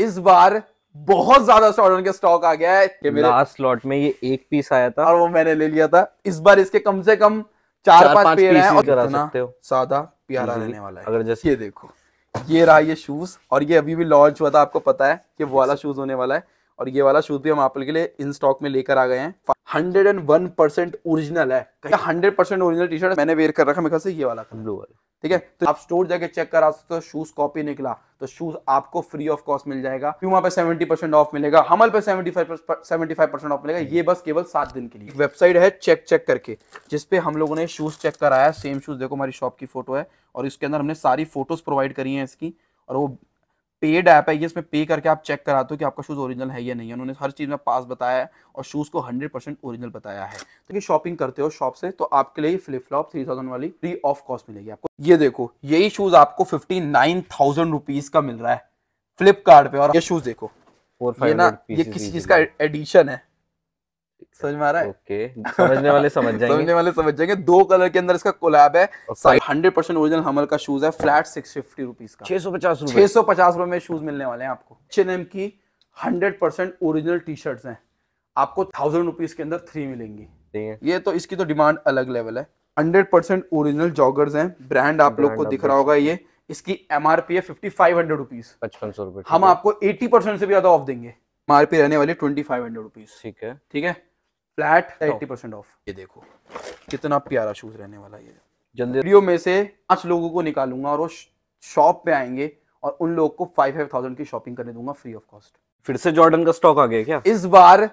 इस बार बहुत ज्यादा स्टॉर्डन के स्टॉक आ गया है कि मेरे लास्ट लॉट में ये एक पीस आया था और वो मैंने ले लिया था इस बार इसके कम से कम चार, चार पांच पेयर हैं और सादा प्यारा रहने वाला है अगर जैसे ये देखो ये रहा ये शूज और ये अभी भी लॉन्च हुआ था आपको पता है कि वो वाला शूज होने वाला है और ये वाला शूज भी हम आप के लिए इन स्टॉक में लेकर आ गए हैं hundred and one percent original है hundred percent original T shirt मैंने वेयर कर रखा मेरे ख्याल से ये वाला ब्लू वाला ठीक है तो आप स्टोर जाके चेक करा सकते हो शूज कॉपी निकला तो शूज आपको फ्री ऑफ कॉस्ट मिल जाएगा वहां पे सेवेंटी परसेंट ऑफ मिलेगा हमल पे सेवेंटी फाइव परसेंट ऑफ मिलेगा ये बस केवल सात दिन के लिए वेबसाइट है चेक चेक करके जिसपे हम लोगों ने शूज चेक कराया सेम शूज देखो हमारी शॉप की फोटो है और इसके अंदर हमने सारी फोटोज प्रोवाइड करी है इसकी और वो पेड ऐप है ये इसमें पे करके आप चेक कराते हो कि आपका शूज़ ओरिजिनल है या नहीं है उन्होंने हर चीज़ में पास बताया है और शूज़ को 100 परसेंट ओरिजिनल बताया है तो ये शॉपिंग करते हो शॉप से तो आपके लिए फ्लिप फ्लॉप थ्री थाउजेंड वाली फ्री ऑफ कॉस्ट मिलेगी आपको ये देखो यही शूज़ आपको फिफ्टी नाइन थाउजेंड रुपीज़ का मिल रहा है फ्लिपकार्ट और ये शूज़ देखो ये ना ये किसी चीज़ का एडिशन है समझ में आ रहा है ओके okay. समझने वाले समझ जाएंगे समझने वाले समझ जाएंगे दो कलर के अंदर इसका कोलैब है हंड्रेड परसेंट ओरिजिनल हमल का शूज है फ्लैट सिक्स फिफ्टी रुपीज का छह सौ पचास छह सौ पचास रुपए में शूज मिलने वाले हैं आपको एच की hundred percent original T shirt है आपको थाउजेंड रुपीज के अंदर थ्री मिलेंगी ये तो इसकी तो डिमांड अलग लेवल है हंड्रेड परसेंट ओरिजिनल जॉगर्स हैं ब्रांड आप लोग को दिख रहा होगा ये इसकी एम आर पी है फिफ्टी फाइव हंड्रेड रुपीज पचपन सौ रुपए हम आपको एटी परसेंट से भी ज्यादा ऑफ देंगे एम आर पी रहने वाली ट्वेंटी फाइव हंड्रेड रुपीज ठीक है ठीक है फ्लैट एट्टी परसेंट ऑफ ये देखो कितना प्यारा शूज रहने वाला ये जल्दी वीडियो में से पांच लोगों को निकालूंगा और वो शॉप पे आएंगे और उन लोगों को फाइव फाइव थाउजेंड की शॉपिंग करने दूंगा फ्री ऑफ कॉस्ट फिर से जॉर्डन का स्टॉक आ गया क्या इस बार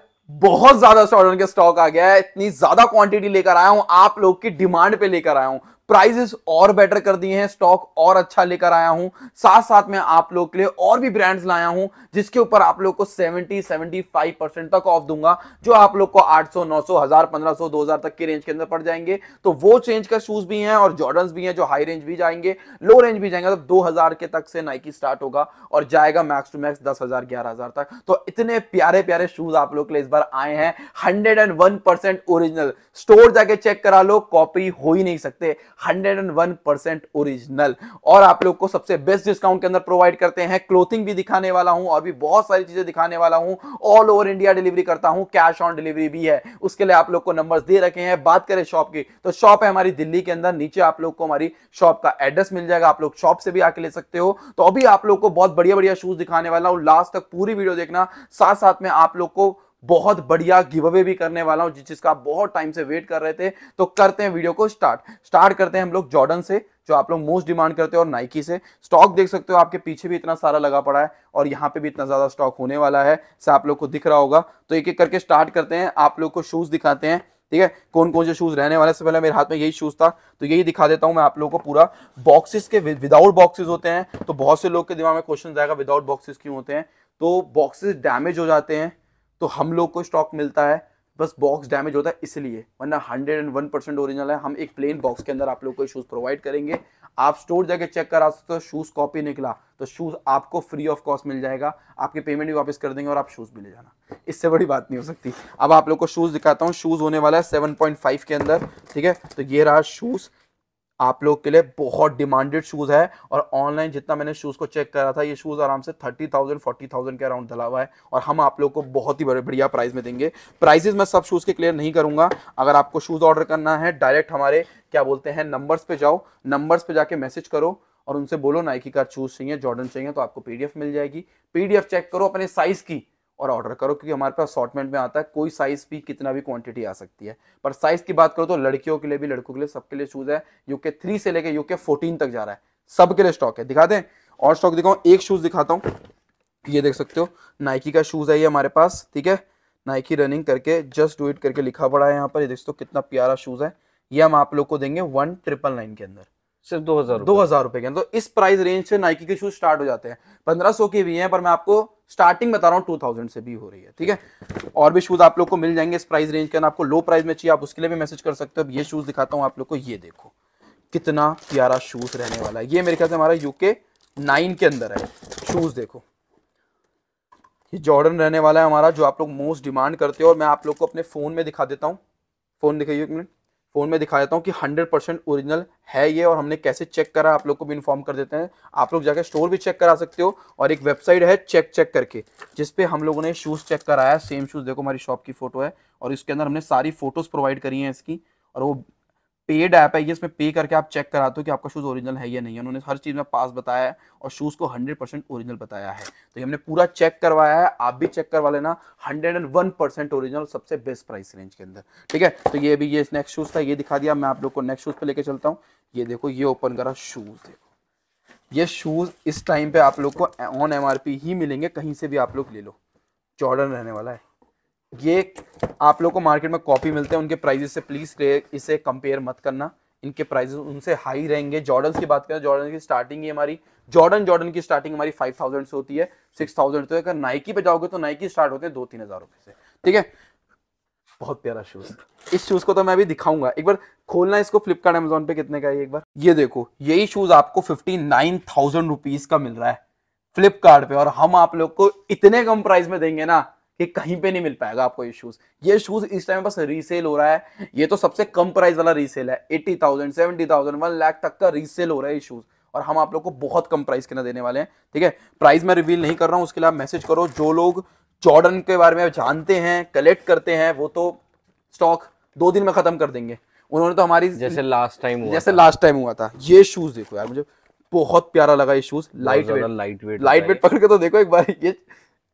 बहुत ज्यादा जॉर्डन का स्टॉक आ गया है इतनी ज्यादा क्वांटिटी लेकर आया हूँ आप लोग की डिमांड पे लेकर आया हूँ प्राइजेस और बेटर कर दिए हैं स्टॉक और अच्छा लेकर आया हूं साथ साथ में आप लोग के लिए और भी ब्रांड्स लाया हूं जिसके ऊपर आप लोग को 70 75 परसेंट तक ऑफ दूंगा जो आप लोग को 800 900 हजार 1500 2000 तक के रेंज के अंदर पड़ जाएंगे तो वो चेंज का शूज भी हैं और जॉर्डन भी हैं जो हाई रेंज भी जाएंगे लो रेंज भी जाएंगे तो दो के तक से नाइकी स्टार्ट होगा और जाएगा मैक्स टू मैक्स दस हजार तक तो इतने प्यारे प्यारे शूज आप लोग के लिए इस बार आए हैं हंड्रेड ओरिजिनल स्टोर जाके चेक करा लो कॉपी हो ही नहीं सकते 101% ओरिजिनल और आप लोग को सबसे बेस्ट डिस्काउंट के अंदर प्रोवाइड करते हैं क्लोथिंग भी दिखाने वाला हूं और भी बहुत सारी चीजें दिखाने वाला हूं ऑल ओवर इंडिया डिलीवरी करता हूं कैश ऑन डिलीवरी भी है उसके लिए आप लोग को नंबर्स दे रखे हैं बात करें शॉप की तो शॉप है हमारी दिल्ली के अंदर नीचे आप लोग को हमारी शॉप का एड्रेस मिल जाएगा आप लोग शॉप से भी आके ले सकते हो तो अभी आप लोग को बहुत बढ़िया बढ़िया शूज दिखाने वाला हूँ लास्ट तक पूरी वीडियो देखना साथ साथ में आप लोग को बहुत बढ़िया गिव अवे भी करने वाला हूँ जिसका आप बहुत टाइम से वेट कर रहे थे तो करते हैं वीडियो को स्टार्ट स्टार्ट करते हैं हम लोग जॉर्डन से जो आप लोग मोस्ट डिमांड करते हैं और नाइकी से स्टॉक देख सकते हो आपके पीछे भी इतना सारा लगा पड़ा है और यहाँ पे भी इतना ज़्यादा स्टॉक होने वाला है से आप लोग को दिख रहा होगा तो एक एक करके स्टार्ट करते हैं आप लोग को शूज़ दिखाते हैं ठीक है कौन कौन से शूज रहने वाले से पहले मेरे हाथ में यही शूज था तो यही दिखा देता हूँ मैं आप लोगों को पूरा बॉक्सेस के विदाउट बॉक्सेस होते हैं तो बहुत से लोग के दिमाग में क्वेश्चन आएगा विदाउट बॉक्सेस क्यों होते हैं तो बॉक्सेस डैमेज हो जाते हैं तो हम लोग को स्टॉक मिलता है बस बॉक्स डैमेज होता है इसलिए वरना hundred and one percent original है हम एक प्लेन बॉक्स के अंदर आप लोग को शूज़ प्रोवाइड करेंगे आप स्टोर जाके चेक करा सकते हो शूज़ कॉपी निकला तो शूज़ आपको फ्री ऑफ कॉस्ट मिल जाएगा आपकी पेमेंट भी वापस कर देंगे और आप शूज़ भी ले जाना इससे बड़ी बात नहीं हो सकती अब आप लोग को शूज़ दिखाता हूँ शूज़ होने वाला है सेवन पॉइंट फाइव के अंदर ठीक है तो ये रहा शूज़ आप लोग के लिए बहुत डिमांडेड शूज़ है और ऑनलाइन जितना मैंने शूज़ को चेक करा था ये शूज़ आराम से थर्टी थाउजेंड फोर्टी थाउजेंड के अराउंड डला हुआ है और हम आप लोग को बहुत ही बढ़िया प्राइस में देंगे प्राइजेज मैं सब शूज़ के क्लियर नहीं करूंगा अगर आपको शूज़ ऑर्डर करना है डायरेक्ट हमारे क्या बोलते हैं नंबर्स पे जाओ नंबर्स पे जाके मैसेज करो और उनसे बोलो नाइकी का शूज़ चाहिए जॉर्डन चाहिए तो आपको पीडीएफ मिल जाएगी पीडीएफ चेक करो अपने साइज़ की और ऑर्डर करो क्योंकि हमारे पास असॉटमेंट में आता है कोई साइज़ भी कितना भी क्वांटिटी आ सकती है पर साइज़ की बात करो तो लड़कियों के लिए भी लड़कों के लिए सबके लिए शूज़ है यूके थ्री से लेके यूके फोर्टीन तक जा रहा है सबके लिए स्टॉक है दिखा दें और स्टॉक दिखाऊँ एक शूज़ दिखाता हूँ ये देख सकते हो नाइकी का शूज़ है ये हमारे पास ठीक है नाइकी रनिंग करके जस्ट डू इट करके लिखा पड़ा है यहाँ पर ये देख सकते हो कितना प्यारा शूज़ है ये हम आप लोग को देंगे वन ट्रिपल नाइन के अंदर सिर्फ दो हजार दो हजार रुपए के तो इस प्राइस रेंज से नाइकी के शूज स्टार्ट हो जाते हैं पंद्रह सौ के भी हैं पर मैं आपको स्टार्टिंग बता रहा हूँ टू थाउजेंड से भी हो रही है ठीक है और भी शूज आप लोग को मिल जाएंगे इस प्राइस रेंज के अंदर आपको लो प्राइस में चाहिए आप उसके लिए भी मैसेज कर सकते हो ये शूज दिखाता हूँ आप लोग को ये देखो कितना प्यारा शूज रहने वाला है ये मेरे ख्याल से हमारा यूके नाइन के अंदर है शूज देखो ये जॉर्डन रहने वाला है हमारा जो आप लोग मोस्ट डिमांड करते हो और मैं आप लोग को अपने फोन में दिखा देता हूँ फोन दिखाइए एक मिनट फ़ोन में दिखा देता हूँ कि 100 परसेंट ओरिजिनल है ये और हमने कैसे चेक करा आप लोग को भी इन्फॉर्म कर देते हैं आप लोग जाकर स्टोर भी चेक करा सकते हो और एक वेबसाइट है चेक चेक करके जिसपे हम लोगों ने शूज़ चेक कराया सेम शूज़ देखो हमारी शॉप की फ़ोटो है और इसके अंदर हमने सारी फ़ोटोज़ प्रोवाइड करी हैं इसकी और वो पेड ऐप है ये इसमें पे करके आप चेक कराते हो कि आपका शूज़ ओरिजिनल है या नहीं है उन्होंने हर चीज़ में पास बताया है और शूज़ को 100 परसेंट ओरिजिनल बताया है तो ये हमने पूरा चेक करवाया है आप भी चेक करवा लेना 101 परसेंट ओरिजिनल सबसे बेस्ट प्राइस रेंज के अंदर ठीक है तो ये भी ये नेक्स्ट शूज़ था ये दिखा दिया मैं आप लोग को नेक्स्ट शूज़ पे लेके चलता हूँ ये देखो ये ओपन करा शूज़ देखो ये शूज़ इस टाइम पे आप लोग को ऑन एम ही मिलेंगे कहीं से भी आप लोग ले लो जॉर्डन रहने वाला है ये आप लोग को मार्केट में कॉपी मिलते हैं उनके प्राइजेस से प्लीज़ इसे कंपेयर मत करना इनके प्राइजेस उनसे हाई रहेंगे जॉर्डन की बात करें जॉर्डन की स्टार्टिंग ही हमारी जॉर्डन जॉर्डन की स्टार्टिंग हमारी फाइव थाउजेंड से होती है सिक्स थाउजेंड तो अगर नाइकी पे जाओगे तो नाइकी स्टार्ट होते हैं दो तीन हज़ार रुपए से ठीक है बहुत प्यारा शूज़ इस शूज़ को तो मैं अभी दिखाऊंगा एक बार खोलना इसको फ्लिपकार्ट एमेजोन पे कितने का है एक बार ये देखो यही शूज़ आपको फिफ्टी नाइन थाउजेंड रुपीज़ का मिल रहा है फ्लिपकार्ट और हम आप लोग को इतने कम प्राइस में देंगे ना कि कहीं पे नहीं मिल पाएगा आपको ये शूज ये शूज इस टाइम बस रीसेल हो रहा है ये तो सबसे कम प्राइस वाला रीसेल है eighty thousand seventy thousand one lakh तक का रीसेल हो रहा है ये शूज और हम आप लोग को बहुत कम प्राइस के ना देने वाले हैं ठीक है प्राइस मैं रिवील नहीं कर रहा हूँ उसके लिए आप मैसेज करो जो लोग जॉर्डन के बारे में जानते हैं कलेक्ट करते हैं वो तो स्टॉक दो दिन में खत्म कर देंगे उन्होंने तो हमारी जैसे लास्ट टाइम जैसे लास्ट टाइम हुआ था ये शूज देखो यार मुझे बहुत प्यारा लगा ये shoes light weight light weight light weight पकड़ के तो देखो एक बार ये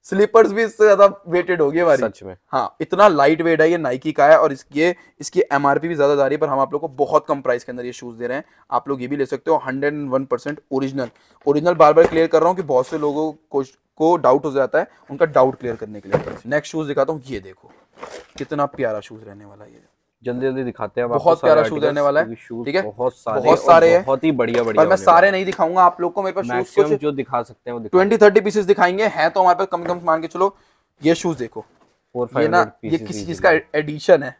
स्लीपर्स भी इससे ज्यादा वेटेड होगी हमारी सच में हाँ इतना लाइट वेट है ये नाइकी का है और इसके इसकी एमआरपी भी ज्यादा जा रही है पर हम आप लोग को बहुत कम प्राइस के अंदर ये शूज दे रहे हैं आप लोग ये भी ले सकते हो hundred and one percent original original बार बार क्लियर कर रहा हूँ कि बहुत से लोगों को को डाउट हो जाता है उनका डाउट क्लियर करने के लिए नेक्स्ट शूज दिखाता हूँ ये देखो कितना प्यारा शूज रहने वाला ये जल्दी जल्दी दिखाते हैं बहुत प्यारा शूज रहने वाला है ठीक है बहुत सारे बहुत सारे है बहुत ही बढ़िया बढ़िया मैं सारे नहीं दिखाऊंगा आप लोग को मेरे पास शूज जो दिखा सकते हैं ट्वेंटी थर्टी पीसेस दिखाएंगे हैं तो हमारे पास कम कम मान के चलो ये शूज देखो ये ना ये किसी चीज का एडिशन है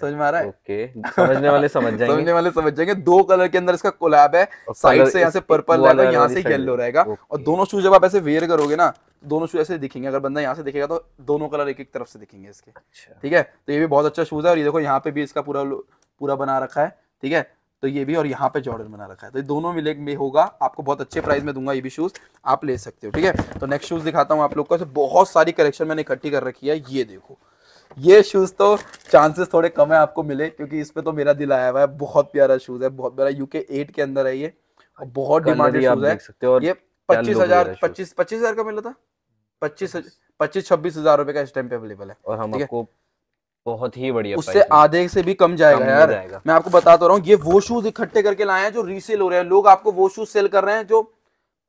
समझ में आ रहा है ओके okay. समझने वाले समझ जाएंगे समझने वाले समझ जाएंगे दो कलर के अंदर इसका कोलैब है साइड से यहाँ से पर्पल रहेगा यहाँ से येलो रहेगा और दोनों शूज जब आप ऐसे वेयर करोगे ना दोनों शूज ऐसे दिखेंगे अगर बंदा यहाँ से दिखेगा तो दोनों कलर एक एक तरफ से दिखेंगे इसके अच्छा। ठीक है तो ये भी बहुत अच्छा शूज है और ये देखो यहाँ पे भी इसका पूरा पूरा बना रखा है ठीक है तो ये भी और यहाँ पे जॉर्डन बना रखा है तो ये दोनों मिले में होगा आपको बहुत अच्छे प्राइस में दूंगा ये भी शूज आप ले सकते हो ठीक है तो नेक्स्ट शूज दिखाता हूँ आप लोग को बहुत सारी कलेक्शन मैंने इकट्ठी कर रखी है ये देखो ये शूज तो चांसेस थोड़े कम है आपको मिले क्योंकि इस पे तो मेरा दिल आया हुआ है बहुत प्यारा शूज है बहुत प्यारा यूके एट के अंदर है ये और बहुत डिमांडेड शूज है सकते ये पच्चीस हजार पच्चीस पच्चीस हजार का मिला था पच्चीस पच्चीस छब्बीस हजार रुपए का इस टाइम पे अवेलेबल है और हम आपको बहुत ही बढ़िया उससे आधे से भी कम जाएगा कम यार जाएगा। मैं आपको बता तो रहा हूँ ये वो शूज इकट्ठे करके लाए हैं जो रीसेल हो रहे हैं लोग आपको वो शूज सेल कर रहे हैं जो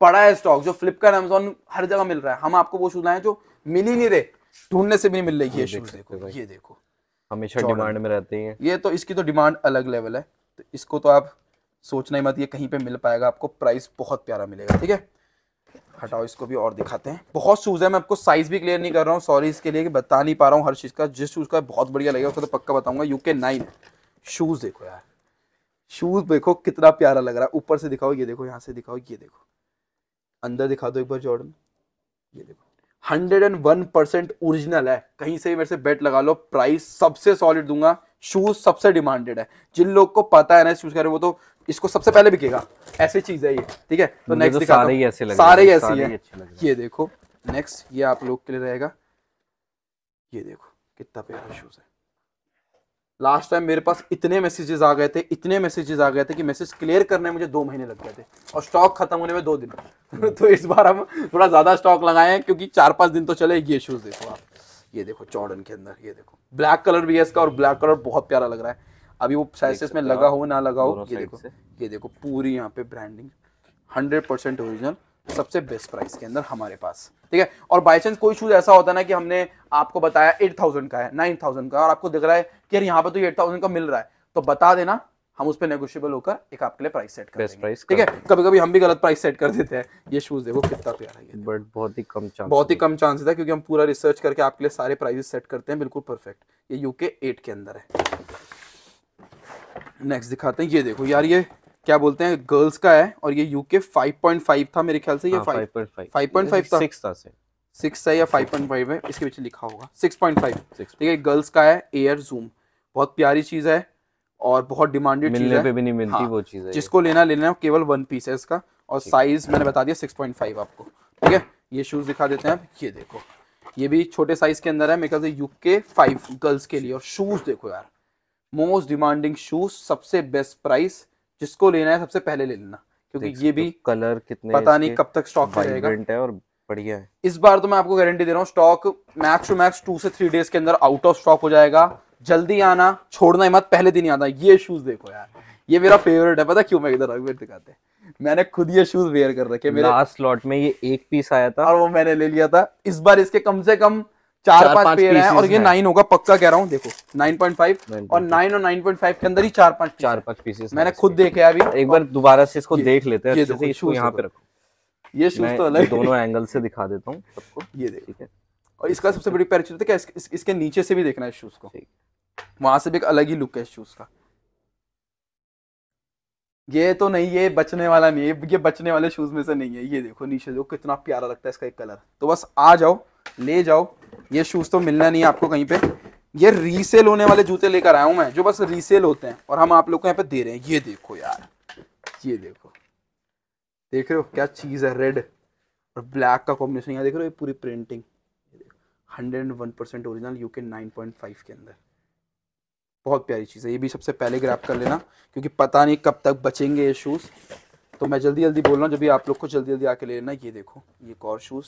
पड़ा है स्टॉक जो फ्लिपकार्ट अमेजोन हर जगह मिल रहा है हम आपको वो शूज लाए हैं जो मिल ही नहीं रहे ढूंढने से भी नहीं मिल रही है शूज देखो ये देखो हमेशा डिमांड में रहते हैं ये तो इसकी तो डिमांड अलग लेवल है तो इसको तो आप सोचना ही मत ये कहीं पे मिल पाएगा आपको प्राइस बहुत प्यारा मिलेगा ठीक है हटाओ इसको भी और दिखाते हैं बहुत शूज़ है मैं आपको साइज़ भी क्लियर नहीं कर रहा हूँ सॉरी इसके लिए कि बता नहीं पा रहा हूँ हर चीज़ का जिस शूज़ का बहुत बढ़िया लगेगा उसको तो पक्का बताऊंगा यू के नाइन शूज़ देखो यार शूज़ देखो कितना प्यारा लग रहा है ऊपर से दिखाओ ये देखो यहाँ से दिखाओ ये देखो अंदर दिखा दो एक बार जॉर्डन ये देखो hundred and one percent original है कहीं से मेरे से बेट लगा लो प्राइस सबसे सॉलिड दूंगा शूज सबसे डिमांडेड है जिन लोग को पता है ना शूज का वो तो इसको सबसे पहले बिकेगा ऐसी चीज है ये ठीक है तो नेक्स्ट तो सारे ही ऐसे लगे सारे ही ऐसे है ये देखो नेक्स्ट ये आप लोग के लिए रहेगा ये देखो कितना प्यारा शूज है लास्ट टाइम मेरे पास इतने मैसेजेस आ गए थे इतने मैसेजेस आ गए थे कि मैसेज क्लियर करने में मुझे दो महीने लग गए थे और स्टॉक खत्म होने में दो दिन तो इस बार हम थोड़ा ज़्यादा स्टॉक लगाए हैं क्योंकि चार पांच दिन तो चले ये शूज़ देखो आप ये देखो चौड़न के अंदर ये देखो ब्लैक कलर भी है इसका और ब्लैक कलर बहुत प्यारा लग रहा है अभी वो साइस में लगा हो ना लगा हो ये देखो ये देखो पूरी यहाँ पे ब्रांडिंग हंड्रेड परसेंट ओरिजिनल सबसे बेस्ट प्राइस के अंदर हमारे पास ठीक है और बाय चांस कोई शूज ऐसा होता है ना कि हमने आपको बताया एट थाउजेंड का है नाइन थाउजेंड का और आपको दिख रहा है कि यार यहाँ पे तो एट थाउजेंड का मिल रहा है तो बता देना हम उस पर नेगोशियबल होकर एक आपके लिए प्राइस सेट कर प्राइस ठीक है कभी कभी हम भी गलत प्राइस सेट कर देते हैं ये शूज देखो कितना प्यारा है बट बहुत ही कम चांस बहुत ही कम चांस है क्योंकि हम पूरा रिसर्च करके आपके लिए सारे प्राइजेस सेट करते हैं बिल्कुल परफेक्ट ये यूके एट के अंदर है नेक्स्ट दिखाते हैं ये देखो यार ये क्या बोलते हैं गर्ल्स का है और ये यूके 5.5 था मेरे ख्याल से फाइव पॉइंट फाइव था मेरे था से है या 5.5 है इसके पीछे लिखा होगा 6.5 ठीक है गर्ल्स का है एयर जूम बहुत प्यारी चीज़ है और बहुत डिमांडेड चीज़ है पे भी नहीं मिलती हाँ, वो चीज़ है जिसको लेना लेना है केवल वन पीस है इसका और साइज़ मैंने बता दिया 6.5 आपको ठीक है ये शूज़ दिखा देते हैं ये देखो ये भी छोटे साइज़ के अंदर है मेरे ख्याल से यूके फाइव गर्ल्स के लिए और शूज़ देखो यार मोस्ट डिमांडिंग शूज़ सबसे बेस्ट प्राइस जिसको लेना है सबसे पहले ले लेना क्योंकि ये भी कलर कितने पता नहीं कब तक स्टॉक में रहेगा और बढ़िया है इस बार तो मैं आपको गारंटी दे रहा हूँ stock max to max two से थ्री डेज के अंदर आउट ऑफ स्टॉक हो जाएगा जल्दी आना छोड़ना ही मत पहले दिन आना ये शूज देखो यार ये मेरा फेवरेट है पता क्यों मैं इधर अकबर दिखाते हैं मैंने खुद ये शूज वेयर कर रखे मेरे लास्ट स्लॉट में ये एक पीस आया था और वो मैंने ले लिया था इस बार इसके कम से कम चार, पांच पेयर हैं और ये नाइन होगा पक्का कह रहा हूँ देखो नाइन पॉइंट फाइव और नाइन और नाइन पॉइंट फाइव के अंदर ही चार पांच चार पांच पीसेस मैंने खुद देखे अभी एक बार दोबारा से इसको देख लेते हैं जैसे इसको यहाँ तो पे रखो ये शूज तो अलग दोनों एंगल से दिखा देता हूँ सबको ये देखिए और इसका सबसे बड़ी पैरचूज है तो इसके नीचे से भी देखना है शूज को वहां से भी एक अलग ही लुक है शूज का ये तो नहीं ये बचने वाला नहीं है ये बचने वाले शूज में से नहीं है ये देखो नीचे देखो कितना प्यारा लगता है इसका एक कलर तो बस आ जाओ ले जाओ ये शूज़ तो मिलना नहीं है आपको कहीं पे ये रीसेल होने वाले जूते लेकर आया हूं मैं जो बस रीसेल होते हैं और हम आप लोग को यहाँ पे दे रहे हैं ये देखो यार ये देखो देख रहे हो क्या चीज़ है रेड और ब्लैक का कॉम्बिनेशन यहाँ देख रहे हो ये पूरी printing hundred and one percent original U K nine point five के अंदर बहुत प्यारी चीज़ है ये भी सबसे पहले ग्रैप कर लेना क्योंकि पता नहीं कब तक बचेंगे ये शूज़ तो मैं जल्दी जल्दी बोल रहा हूँ जब भी आप लोग को जल्दी जल्दी आके ले लेना ये देखो ये और शूज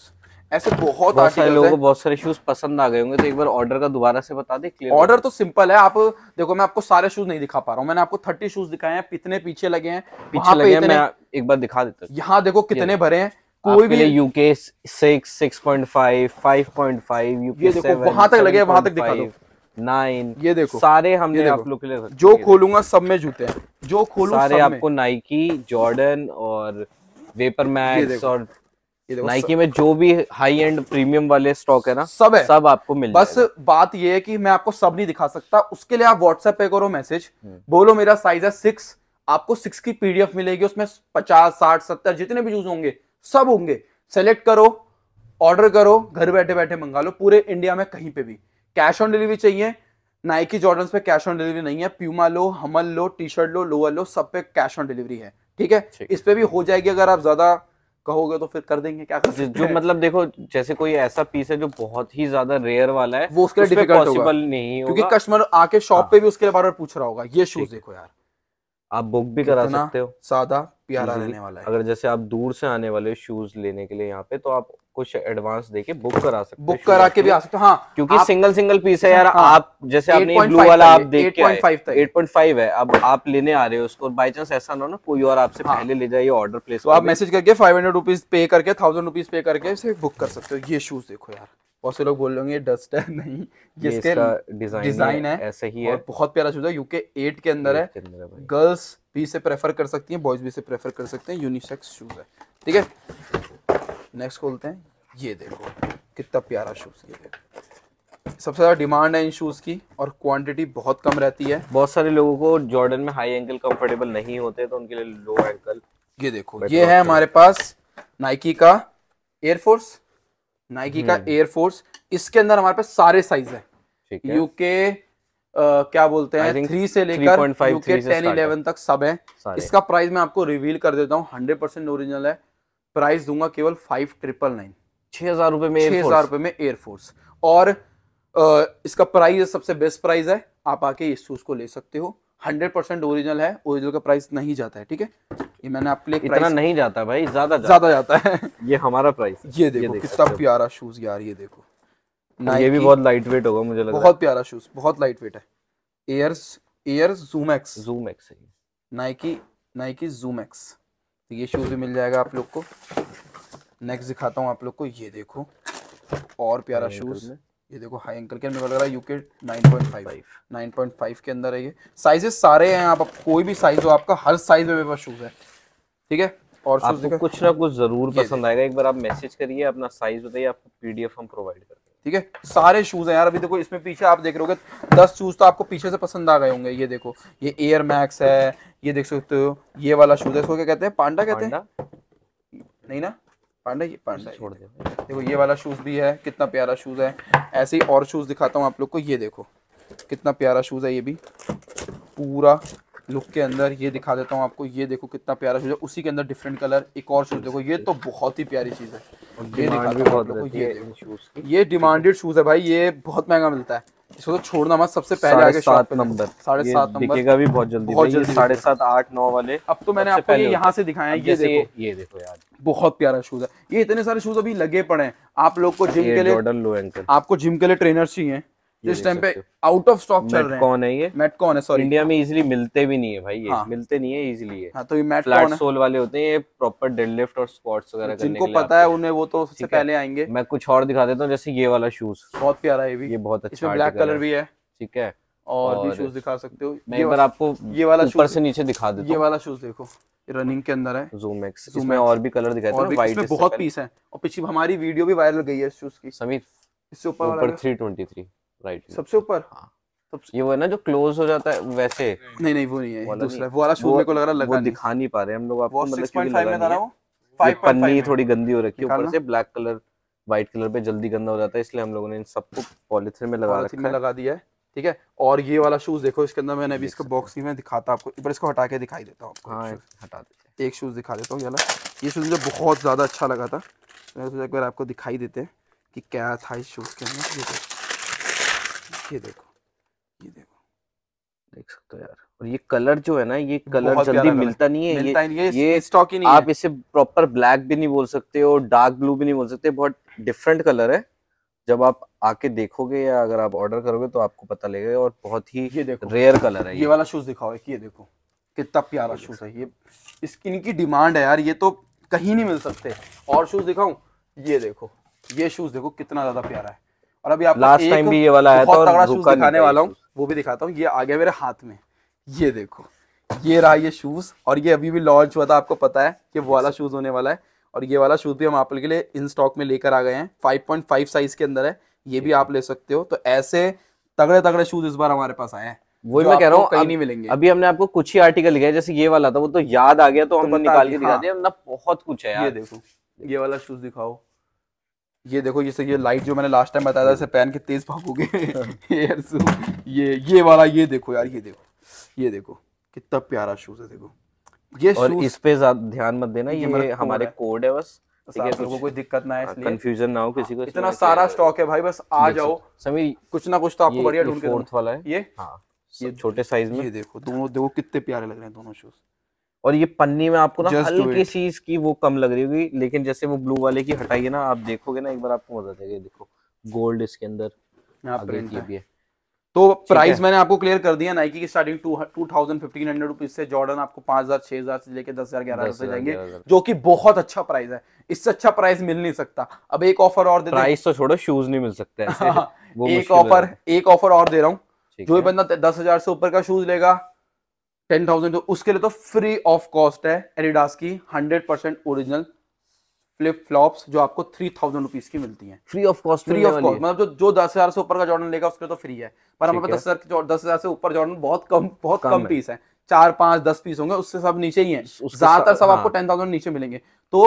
ऐसे बहुत, बहुत सारे लोगों को बहुत सारे शूज पसंद आ गए होंगे तो एक बार ऑर्डर का दोबारा से बता दे ऑर्डर तो सिंपल है आप देखो मैं आपको सारे शूज नहीं दिखा पा रहा हूँ मैंने आपको थर्टी शूज दिखाए हैं कितने पीछे लगे हैं पीछे लगे हैं मैं एक बार दिखा देता हूँ यहाँ देखो कितने भरे हैं कोई भी UK six six point five five point five UK वहां तक लगे वहां तक दिखा दो नाइन ये देखो सारे हमने देखो, आप लोग के लिए जो खोलूंगा सब में जूते हैं जो खोलूंगा सारे आपको नाइकी जॉर्डन और वेपर मैक्स और नाइकी में जो भी हाई एंड प्रीमियम वाले स्टॉक है ना सब है सब आपको मिल बस बात ये है कि मैं आपको सब नहीं दिखा सकता उसके लिए आप व्हाट्सएप पे करो मैसेज हम्म। बोलो मेरा साइज है सिक्स आपको सिक्स की पीडीएफ मिलेगी उसमें पचास साठ सत्तर जितने भी जूस होंगे सब होंगे सेलेक्ट करो ऑर्डर करो घर बैठे बैठे मंगा लो पूरे इंडिया में कहीं पे भी कैश ऑन डिलीवरी चाहिए नाइकी जॉर्डन पे कैश ऑन डिलीवरी नहीं है प्यूमा लो हमल लो टी शर्ट लो लोअर लो सब पे कैश ऑन डिलीवरी है ठीक है इस पे भी हो जाएगी अगर आप ज्यादा कहोगे तो फिर कर देंगे क्या कर जो मतलब देखो जैसे कोई ऐसा पीस है जो बहुत ही ज्यादा रेयर वाला है वो उसके लिए डिफिकल्ट नहीं क्योंकि कस्टमर आके शॉप हाँ। पे भी उसके बारे में पूछ रहा होगा ये शूज देखो यार आप बुक भी करा सकते हो सादा प्यारा रहने वाला है अगर जैसे आप दूर से आने वाले शूज लेने के लिए यहाँ पे तो आप कुछ एडवांस देके बुक करा सकते बुक करा के भी आ सकते हो हाँ क्योंकि सिंगल सिंगल पीस है यार हाँ, आप जैसे आपने ब्लू वाला आप देख के पॉइंट फाइव है अब आप लेने आ रहे हो उसको बाई चांस ऐसा ना ना कोई और आपसे हाँ, पहले ले जाए ऑर्डर प्लेस तो आप मैसेज करके फाइव हंड्रेड रुपीज पे करके थाउजेंड रुपीज पे करके इसे बुक कर सकते हो ये शूज देखो यार बहुत से लोग बोल बोलेंगे डस्ट है नहीं ये, ये इसके डिजाइन है ऐसे ही है बहुत प्यारा शूज है यूके एट के अंदर है गर्ल्स भी इसे प्रेफर कर सकती हैं बॉयज भी इसे प्रेफर कर सकते हैं यूनिसेक्स शूज है ठीक है नेक्स्ट खोलते हैं ये देखो कितना प्यारा शूज है सबसे ज़्यादा डिमांड है इन शूज़ की और क्वांटिटी बहुत कम रहती है बहुत सारे लोगों को जॉर्डन में हाई एंकल कंफर्टेबल नहीं होते तो उनके लिए लो एंकल ये देखो ये है हमारे पास नाइकी का एयरफोर्स नाइकी हम्म। का एयरफोर्स इसके अंदर हमारे पास सारे साइज है यूके Uh, क्या बोलते हैं थ्री से लेकर यूके टेन इलेवन तक सब है इसका प्राइस मैं आपको रिवील कर देता हूँ हंड्रेड परसेंट ओरिजिनल है प्राइस दूंगा केवल फाइव ट्रिपल नाइन छह हजार रुपए में छह हजार रुपए में एयरफोर्स और इसका प्राइस सबसे बेस्ट प्राइस है आप आके इस शूज को ले सकते हो हंड्रेड परसेंट ओरिजिनल है ओरिजिनल का प्राइस नहीं जाता है ठीक है ये मैंने आपके लिए इतना नहीं जाता भाई ज्यादा ज्यादा जाता है ये हमारा प्राइस ये देखो कितना प्यारा शूज यार ये देखो ये भी बहुत लाइट वेट होगा मुझे लगता बहुत प्यारा शूज बहुत लाइट वेट है airs airs zoom X zoom X Nike Nike zoom X ये शूज तो भी मिल जाएगा आप लोग को नेक्स्ट दिखाता हूँ आप लोग को ये देखो और प्यारा शूज ये देखो हाई एंकल के अंदर लग रहा है यूके 9.5 9.5 के अंदर है ये साइजेस सारे हैं आप, कोई भी साइज हो आपका हर साइज में पास शूज है ठीक है और आपको कुछ ना कुछ जरूर पसंद आएगा एक बार आप मैसेज करिए अपना साइज बताइए आपको पीडीएफ हम प्रोवाइड करते हैं ठीक है सारे शूज हैं यार अभी देखो इसमें पीछे आप देख रहे हो दस शूज तो आपको पीछे से पसंद आ गए होंगे ये देखो ये एयर मैक्स है ये देख सकते हो ये वाला शूज है इसको क्या कहते हैं पांडा कहते हैं नहीं ना पांडा ये पांडा छोड़ दे देखो ये वाला शूज़ भी है कितना प्यारा शूज़ है ऐसे ही और शूज़ दिखाता हूँ आप लोग को ये देखो कितना प्यारा शूज़ है ये भी पूरा लुक के अंदर ये दिखा देता हूँ आपको ये देखो कितना प्यारा शूज है उसी के अंदर डिफरेंट कलर एक और शूज देखो ये तो बहुत ही प्यारी चीज है ये दिखा देखो ये ये डिमांडेड शूज है भाई ये बहुत महंगा मिलता है इसको तो छोड़ना मत सबसे पहले आगे सात नंबर साढ़े सात नंबर दिखेगा भी बहुत जल्दी बहुत जल्दी साढ़े सात आठ नौ वाले अब तो मैंने आपको यहाँ से दिखाया ये देखो ये देखो यार बहुत प्यारा शूज है ये इतने सारे शूज अभी लगे पड़े हैं आप लोग को जिम के लिए आपको जिम के लिए ट्रेनर चाहिए जिस टाइम पे आउट ऑफ स्टॉक चल रहे हैं है ये मेटकॉन है सॉरी इंडिया में इजीली मिलते भी नहीं है भाई ये हाँ। मिलते नहीं है इजीली है हाँ, तो ये मेटकॉन है सोल वाले होते हैं ये प्रॉपर डेडलिफ्ट और स्क्वाट्स वगैरह जिनको पता है उन्हें वो तो सबसे पहले आएंगे मैं कुछ और दिखा देता हूँ जैसे ये वाला शूज बहुत प्यारा है ये बहुत अच्छा ब्लैक कलर भी है ठीक है और भी शूज दिखा सकते हो मैं एक बार आपको ये वाला ऊपर से नीचे दिखा देता ये वाला शूज देखो रनिंग के अंदर है जूम एक्स इसमें और भी कलर दिखा और व्हाइट बहुत पीस है और पिछली हमारी वीडियो भी वायरल गई है इस शूज की समीर इससे ऊपर ऊपर 323 राइट सबसे ऊपर हाँ। ये वो है ना जो क्लोज हो जाता है वैसे नहीं नहीं वो नहीं है वो दूसरा वो वाला शो मेरे को लग रहा लगा वो दिखा नहीं पा रहे हम लोग आपको मतलब 6.5 में था रहा हूं 5.5 पन्नी थोड़ी गंदी हो रखी है ऊपर से ब्लैक कलर व्हाइट कलर पे जल्दी गंदा हो जाता है इसलिए हम लोगों ने इन सबको पॉलीथिन में लगा रखा है लगा दिया है ठीक है और ये वाला शूज देखो इसके अंदर मैंने अभी इसको बॉक्स में दिखाता आपको पर इसको हटा के दिखाई देता हूँ आपको हाँ, हटा देते एक शूज दिखा देता हूँ ये वाला ये शूज मुझे बहुत ज्यादा अच्छा लगा था मैंने सोचा एक बार आपको दिखाई देते हैं कि क्या था इस शूज के अंदर ये देखो ये देखो देख सकते हो यार और ये कलर जो है ना ये कलर जल्दी मिलता नहीं है मिलता ये, ये, स्टॉक ही नहीं आप इसे प्रॉपर ब्लैक भी नहीं बोल सकते और डार्क ब्लू भी नहीं बोल सकते बहुत डिफरेंट कलर है जब आप आके देखोगे या अगर आप ऑर्डर करोगे तो आपको पता लगेगा और बहुत ही ये देखो रेयर कलर है ये वाला शूज दिखाओ एक ये देखो कितना प्यारा शूज है ये इसकी इनकी डिमांड है यार ये तो कहीं नहीं मिल सकते और शूज दिखाऊं ये देखो ये शूज देखो कितना ज्यादा प्यारा है और अभी आप लास्ट टाइम भी ये वाला आया था तगड़ा शूज दिखाने वाला हूँ वो भी दिखाता हूँ ये आ गया मेरे हाथ में ये देखो ये रहा ये शूज और ये अभी भी लॉन्च हुआ था आपको पता है कि वो वाला शूज होने वाला है और ये वाला शूज भी हम आप के लिए इन स्टॉक में लेकर आ गए हैं फाइव साइज के अंदर है ये भी आप ले सकते हो तो ऐसे तगड़े तगड़े शूज इस बार हमारे पास आए हैं वही मैं कह रहा हूँ कहीं नहीं मिलेंगे अभी हमने आपको कुछ ही आर्टिकल लिखा है जैसे ये वाला था वो तो याद आ गया तो, तो हम निकाल के दिखा दिया बहुत कुछ है ये देखो ये वाला शूज दिखाओ ये देखो ये ये लाइट जो मैंने लास्ट टाइम बताया था इसे पहन के तेज भागोगे ये ये वाला ये देखो यार ये देखो ये देखो कितना प्यारा शूज है देखो ये और इस पे ध्यान मत देना ये, ये हमारे कोड है बस लोगों को दिक्कत ना है हाँ, इसलिए कंफ्यूजन ना हो किसी हाँ, को इतना सारा स्टॉक है भाई बस आ जाओ समीर कुछ ना कुछ तो आपको बढ़िया ढूंढ के फोर्थ वाला है ये हाँ ये छोटे साइज में ये देखो दोनों देखो कितने प्यारे लग रहे हैं दोनों शूज और ये पन्नी में आपको ना हल्की सी इसकी वो कम लग रही होगी लेकिन जैसे वो ब्लू वाले की हटाइए ना आप देखोगे ना एक बार आपको मजा देगा देखो गोल्ड इसके अंदर तो प्राइस मैंने आपको क्लियर कर दिया नाइकी की starting two thousand fifteen hundred rupees से जॉर्डन आपको पांच हजार छह हजार से लेकर दस हजार ग्यारह हजार से जाएंगे जो कि बहुत अच्छा प्राइस है इससे अच्छा प्राइस मिल नहीं सकता अब एक ऑफर और दे प्राइस तो छोड़ो शूज नहीं मिल सकते हाँ, एक ऑफर एक ऑफर और दे रहा हूँ जो भी बंदा दस हजार से ऊपर का शूज लेगा टेन थाउजेंड तो उसके लिए तो फ्री ऑफ कॉस्ट है एडिडास की hundred percent original flip flops जो आपको थ्री थाउजेंड रुपीज की मिलती है free of cost free of cost मतलब जो जो दस हजार से ऊपर का जॉर्डन लेगा उसके लिए तो फ्री है पर हमारे पास दस हजार दस हजार से ऊपर जॉर्डन बहुत कम बहुत कम, कम पीस है चार पांच दस पीस होंगे उससे सब नीचे ही है ज्यादातर सब हाँ। आपको टेन थाउजेंड नीचे मिलेंगे तो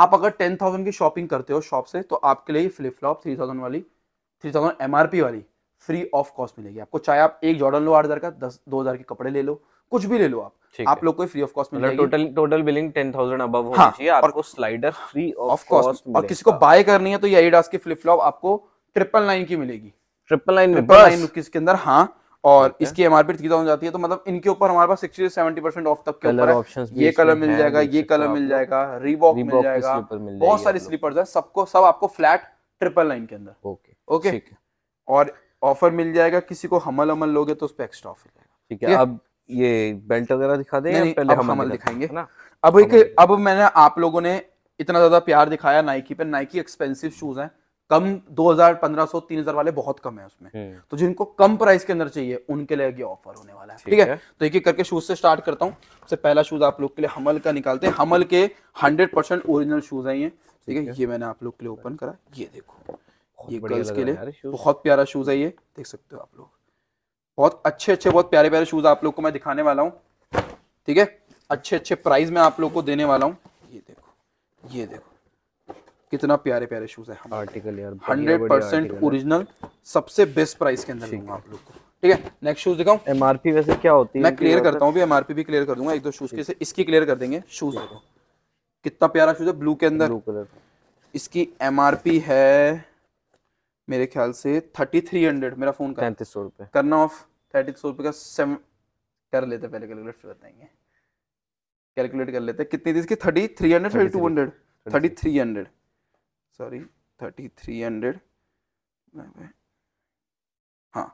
आप अगर टेन थाउजेंड की शॉपिंग करते हो शॉप से तो आपके लिए फ्लिप फ्लॉप थ्री थाउजेंड वाली थ्री थाउजेंड एमआरपी वाली फ्री ऑफ कॉस्ट मिलेगी आपको चाहे आप एक जॉर्डन लो आठ हजार का दस दो हजार के कपड़े ले लो कुछ भी ले लो आप आप लोग कोई फ्री ऑफ कॉस्ट मिल total total billing ten thousand अब होनी हाँ, चाहिए आपको स्लाइडर फ्री ऑफ कॉस्ट और किसी को बाय करनी है तो ये एडिडास की फ्लिप फ्लॉप आपको ट्रिपल नाइन की मिलेगी ट्रिपल नाइन ट्रिपल नाइन इसके अंदर हाँ और okay. इसकी एमआरपी थ्री थाउजेंड जाती है तो मतलब इनके ऊपर हमारे पास सिक्सटी सेवेंटी परसेंट ऑफ तक के ऊपर ऑप्शन ये कलर मिल जाएगा ये कलर मिल जाएगा रिबॉक मिल जाएगा बहुत सारे स्लीपर्स है सबको सब आपको फ्लैट ट्रिपल नाइन के अंदर ओके ओके और ऑफर मिल जाएगा किसी को हमल अमल लोगे तो उस पर एक्स्ट्रा ऑफर ठीक है अब ये बेल्ट वगैरह दिखा दे नहीं, पहले हम हमल दिखाएंगे ना अब एक अब मैंने आप लोगों ने इतना ज्यादा प्यार दिखाया नाइकी पे नाइकी एक्सपेंसिव शूज हैं कम 2000 1500 वाले बहुत कम है उसमें हम्म। तो जिनको कम प्राइस के अंदर चाहिए उनके लिए ये ऑफर होने वाला है ठीक है तो एक एक करके शूज से स्टार्ट करता हूँ सबसे पहला शूज आप लोग के लिए हमल का निकालते हैं हमल के 100 परसेंट ओरिजिनल शूज है ये ठीक है ये मैंने आप लोग के लिए ओपन करा ये देखो ये गर्ल्स के लिए बहुत प्यारा शूज है ये देख सकते हो आप लोग बहुत अच्छे अच्छे बहुत प्यारे प्यारे शूज़ आप लोग को मैं दिखाने वाला हूँ ठीक है अच्छे अच्छे प्राइस में आप लोग को देने वाला हूँ ये देखो ये देखो कितना प्यारे प्यारे शूज़ है आर्टिकल हंड्रेड परसेंट ओरिजिनल सबसे बेस्ट प्राइस के अंदर आप लोग को ठीक है नेक्स्ट शूज दिखाऊं एमआरपी वैसे क्या होती है मैं क्लियर करता हूँ भी एमआरपी भी क्लियर कर दूंगा एक दो शूज के इसकी क्लियर कर देंगे शूज देखो कितना प्यारा शूज है ब्लू के अंदर ब्लू कलर इसकी एमआरपी है मेरे ख्याल से थर्टी थ्री हंड्रेड मेरा फोन का तैतीस सौ रुपए करना ऑफ थर्टी सौ रुपये का सेवन कर लेते पहले कैलकुलेट बताएंगे कैलकुलेट कर लेते हैं कितनी थी इसकी thirty three hundred thirty two hundred thirty three hundred sorry thirty three hundred हाँ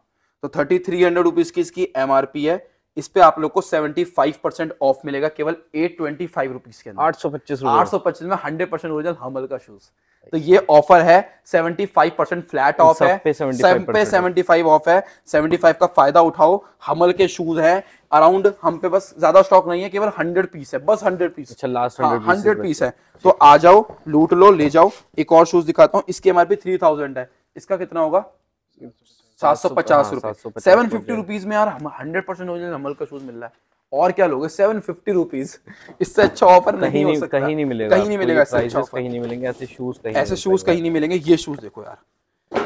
तो थर्टी थ्री हंड्रेड रुपीज़ की इसकी एम आर पी है इस पे आप लोग को सेवेंटी फाइव परसेंट ऑफ मिलेगा केवल एट ट्वेंटी फाइव रुपीज के आठ सौ पच्चीस आठ सौ पच्चीस में हंड्रेड परसेंट ओरिजिनल हमल का शूज तो ये ऑफर है 75 परसेंट फ्लैट ऑफ है सब पे 75 ऑफ है 75 का फायदा उठाओ हमल के शूज हैं अराउंड हम पे बस ज्यादा स्टॉक नहीं है केवल 100 पीस है बस 100 पीस अच्छा लास्ट हाँ, हंड्रेड पीस है तो आ जाओ लूट लो ले जाओ एक और शूज दिखाता हूँ इसकी एमआरपी थाउजेंड है इसका कितना होगा सात सौ पचास रुपए सेवन फिफ्टी रुपीज में यार हंड्रेड परसेंट हमल का शूज मिल रहा है और क्या लोगे सेवन फिफ्टी रुपीज इससे अच्छा ऑफर नहीं हो सकता कहीं नहीं मिलेगा कहीं नहीं मिलेगा अच्छा कहीं नहीं मिलेंगे ऐसे शूज कहीं ऐसे शूज कहीं नहीं मिलेंगे ये शूज देखो यार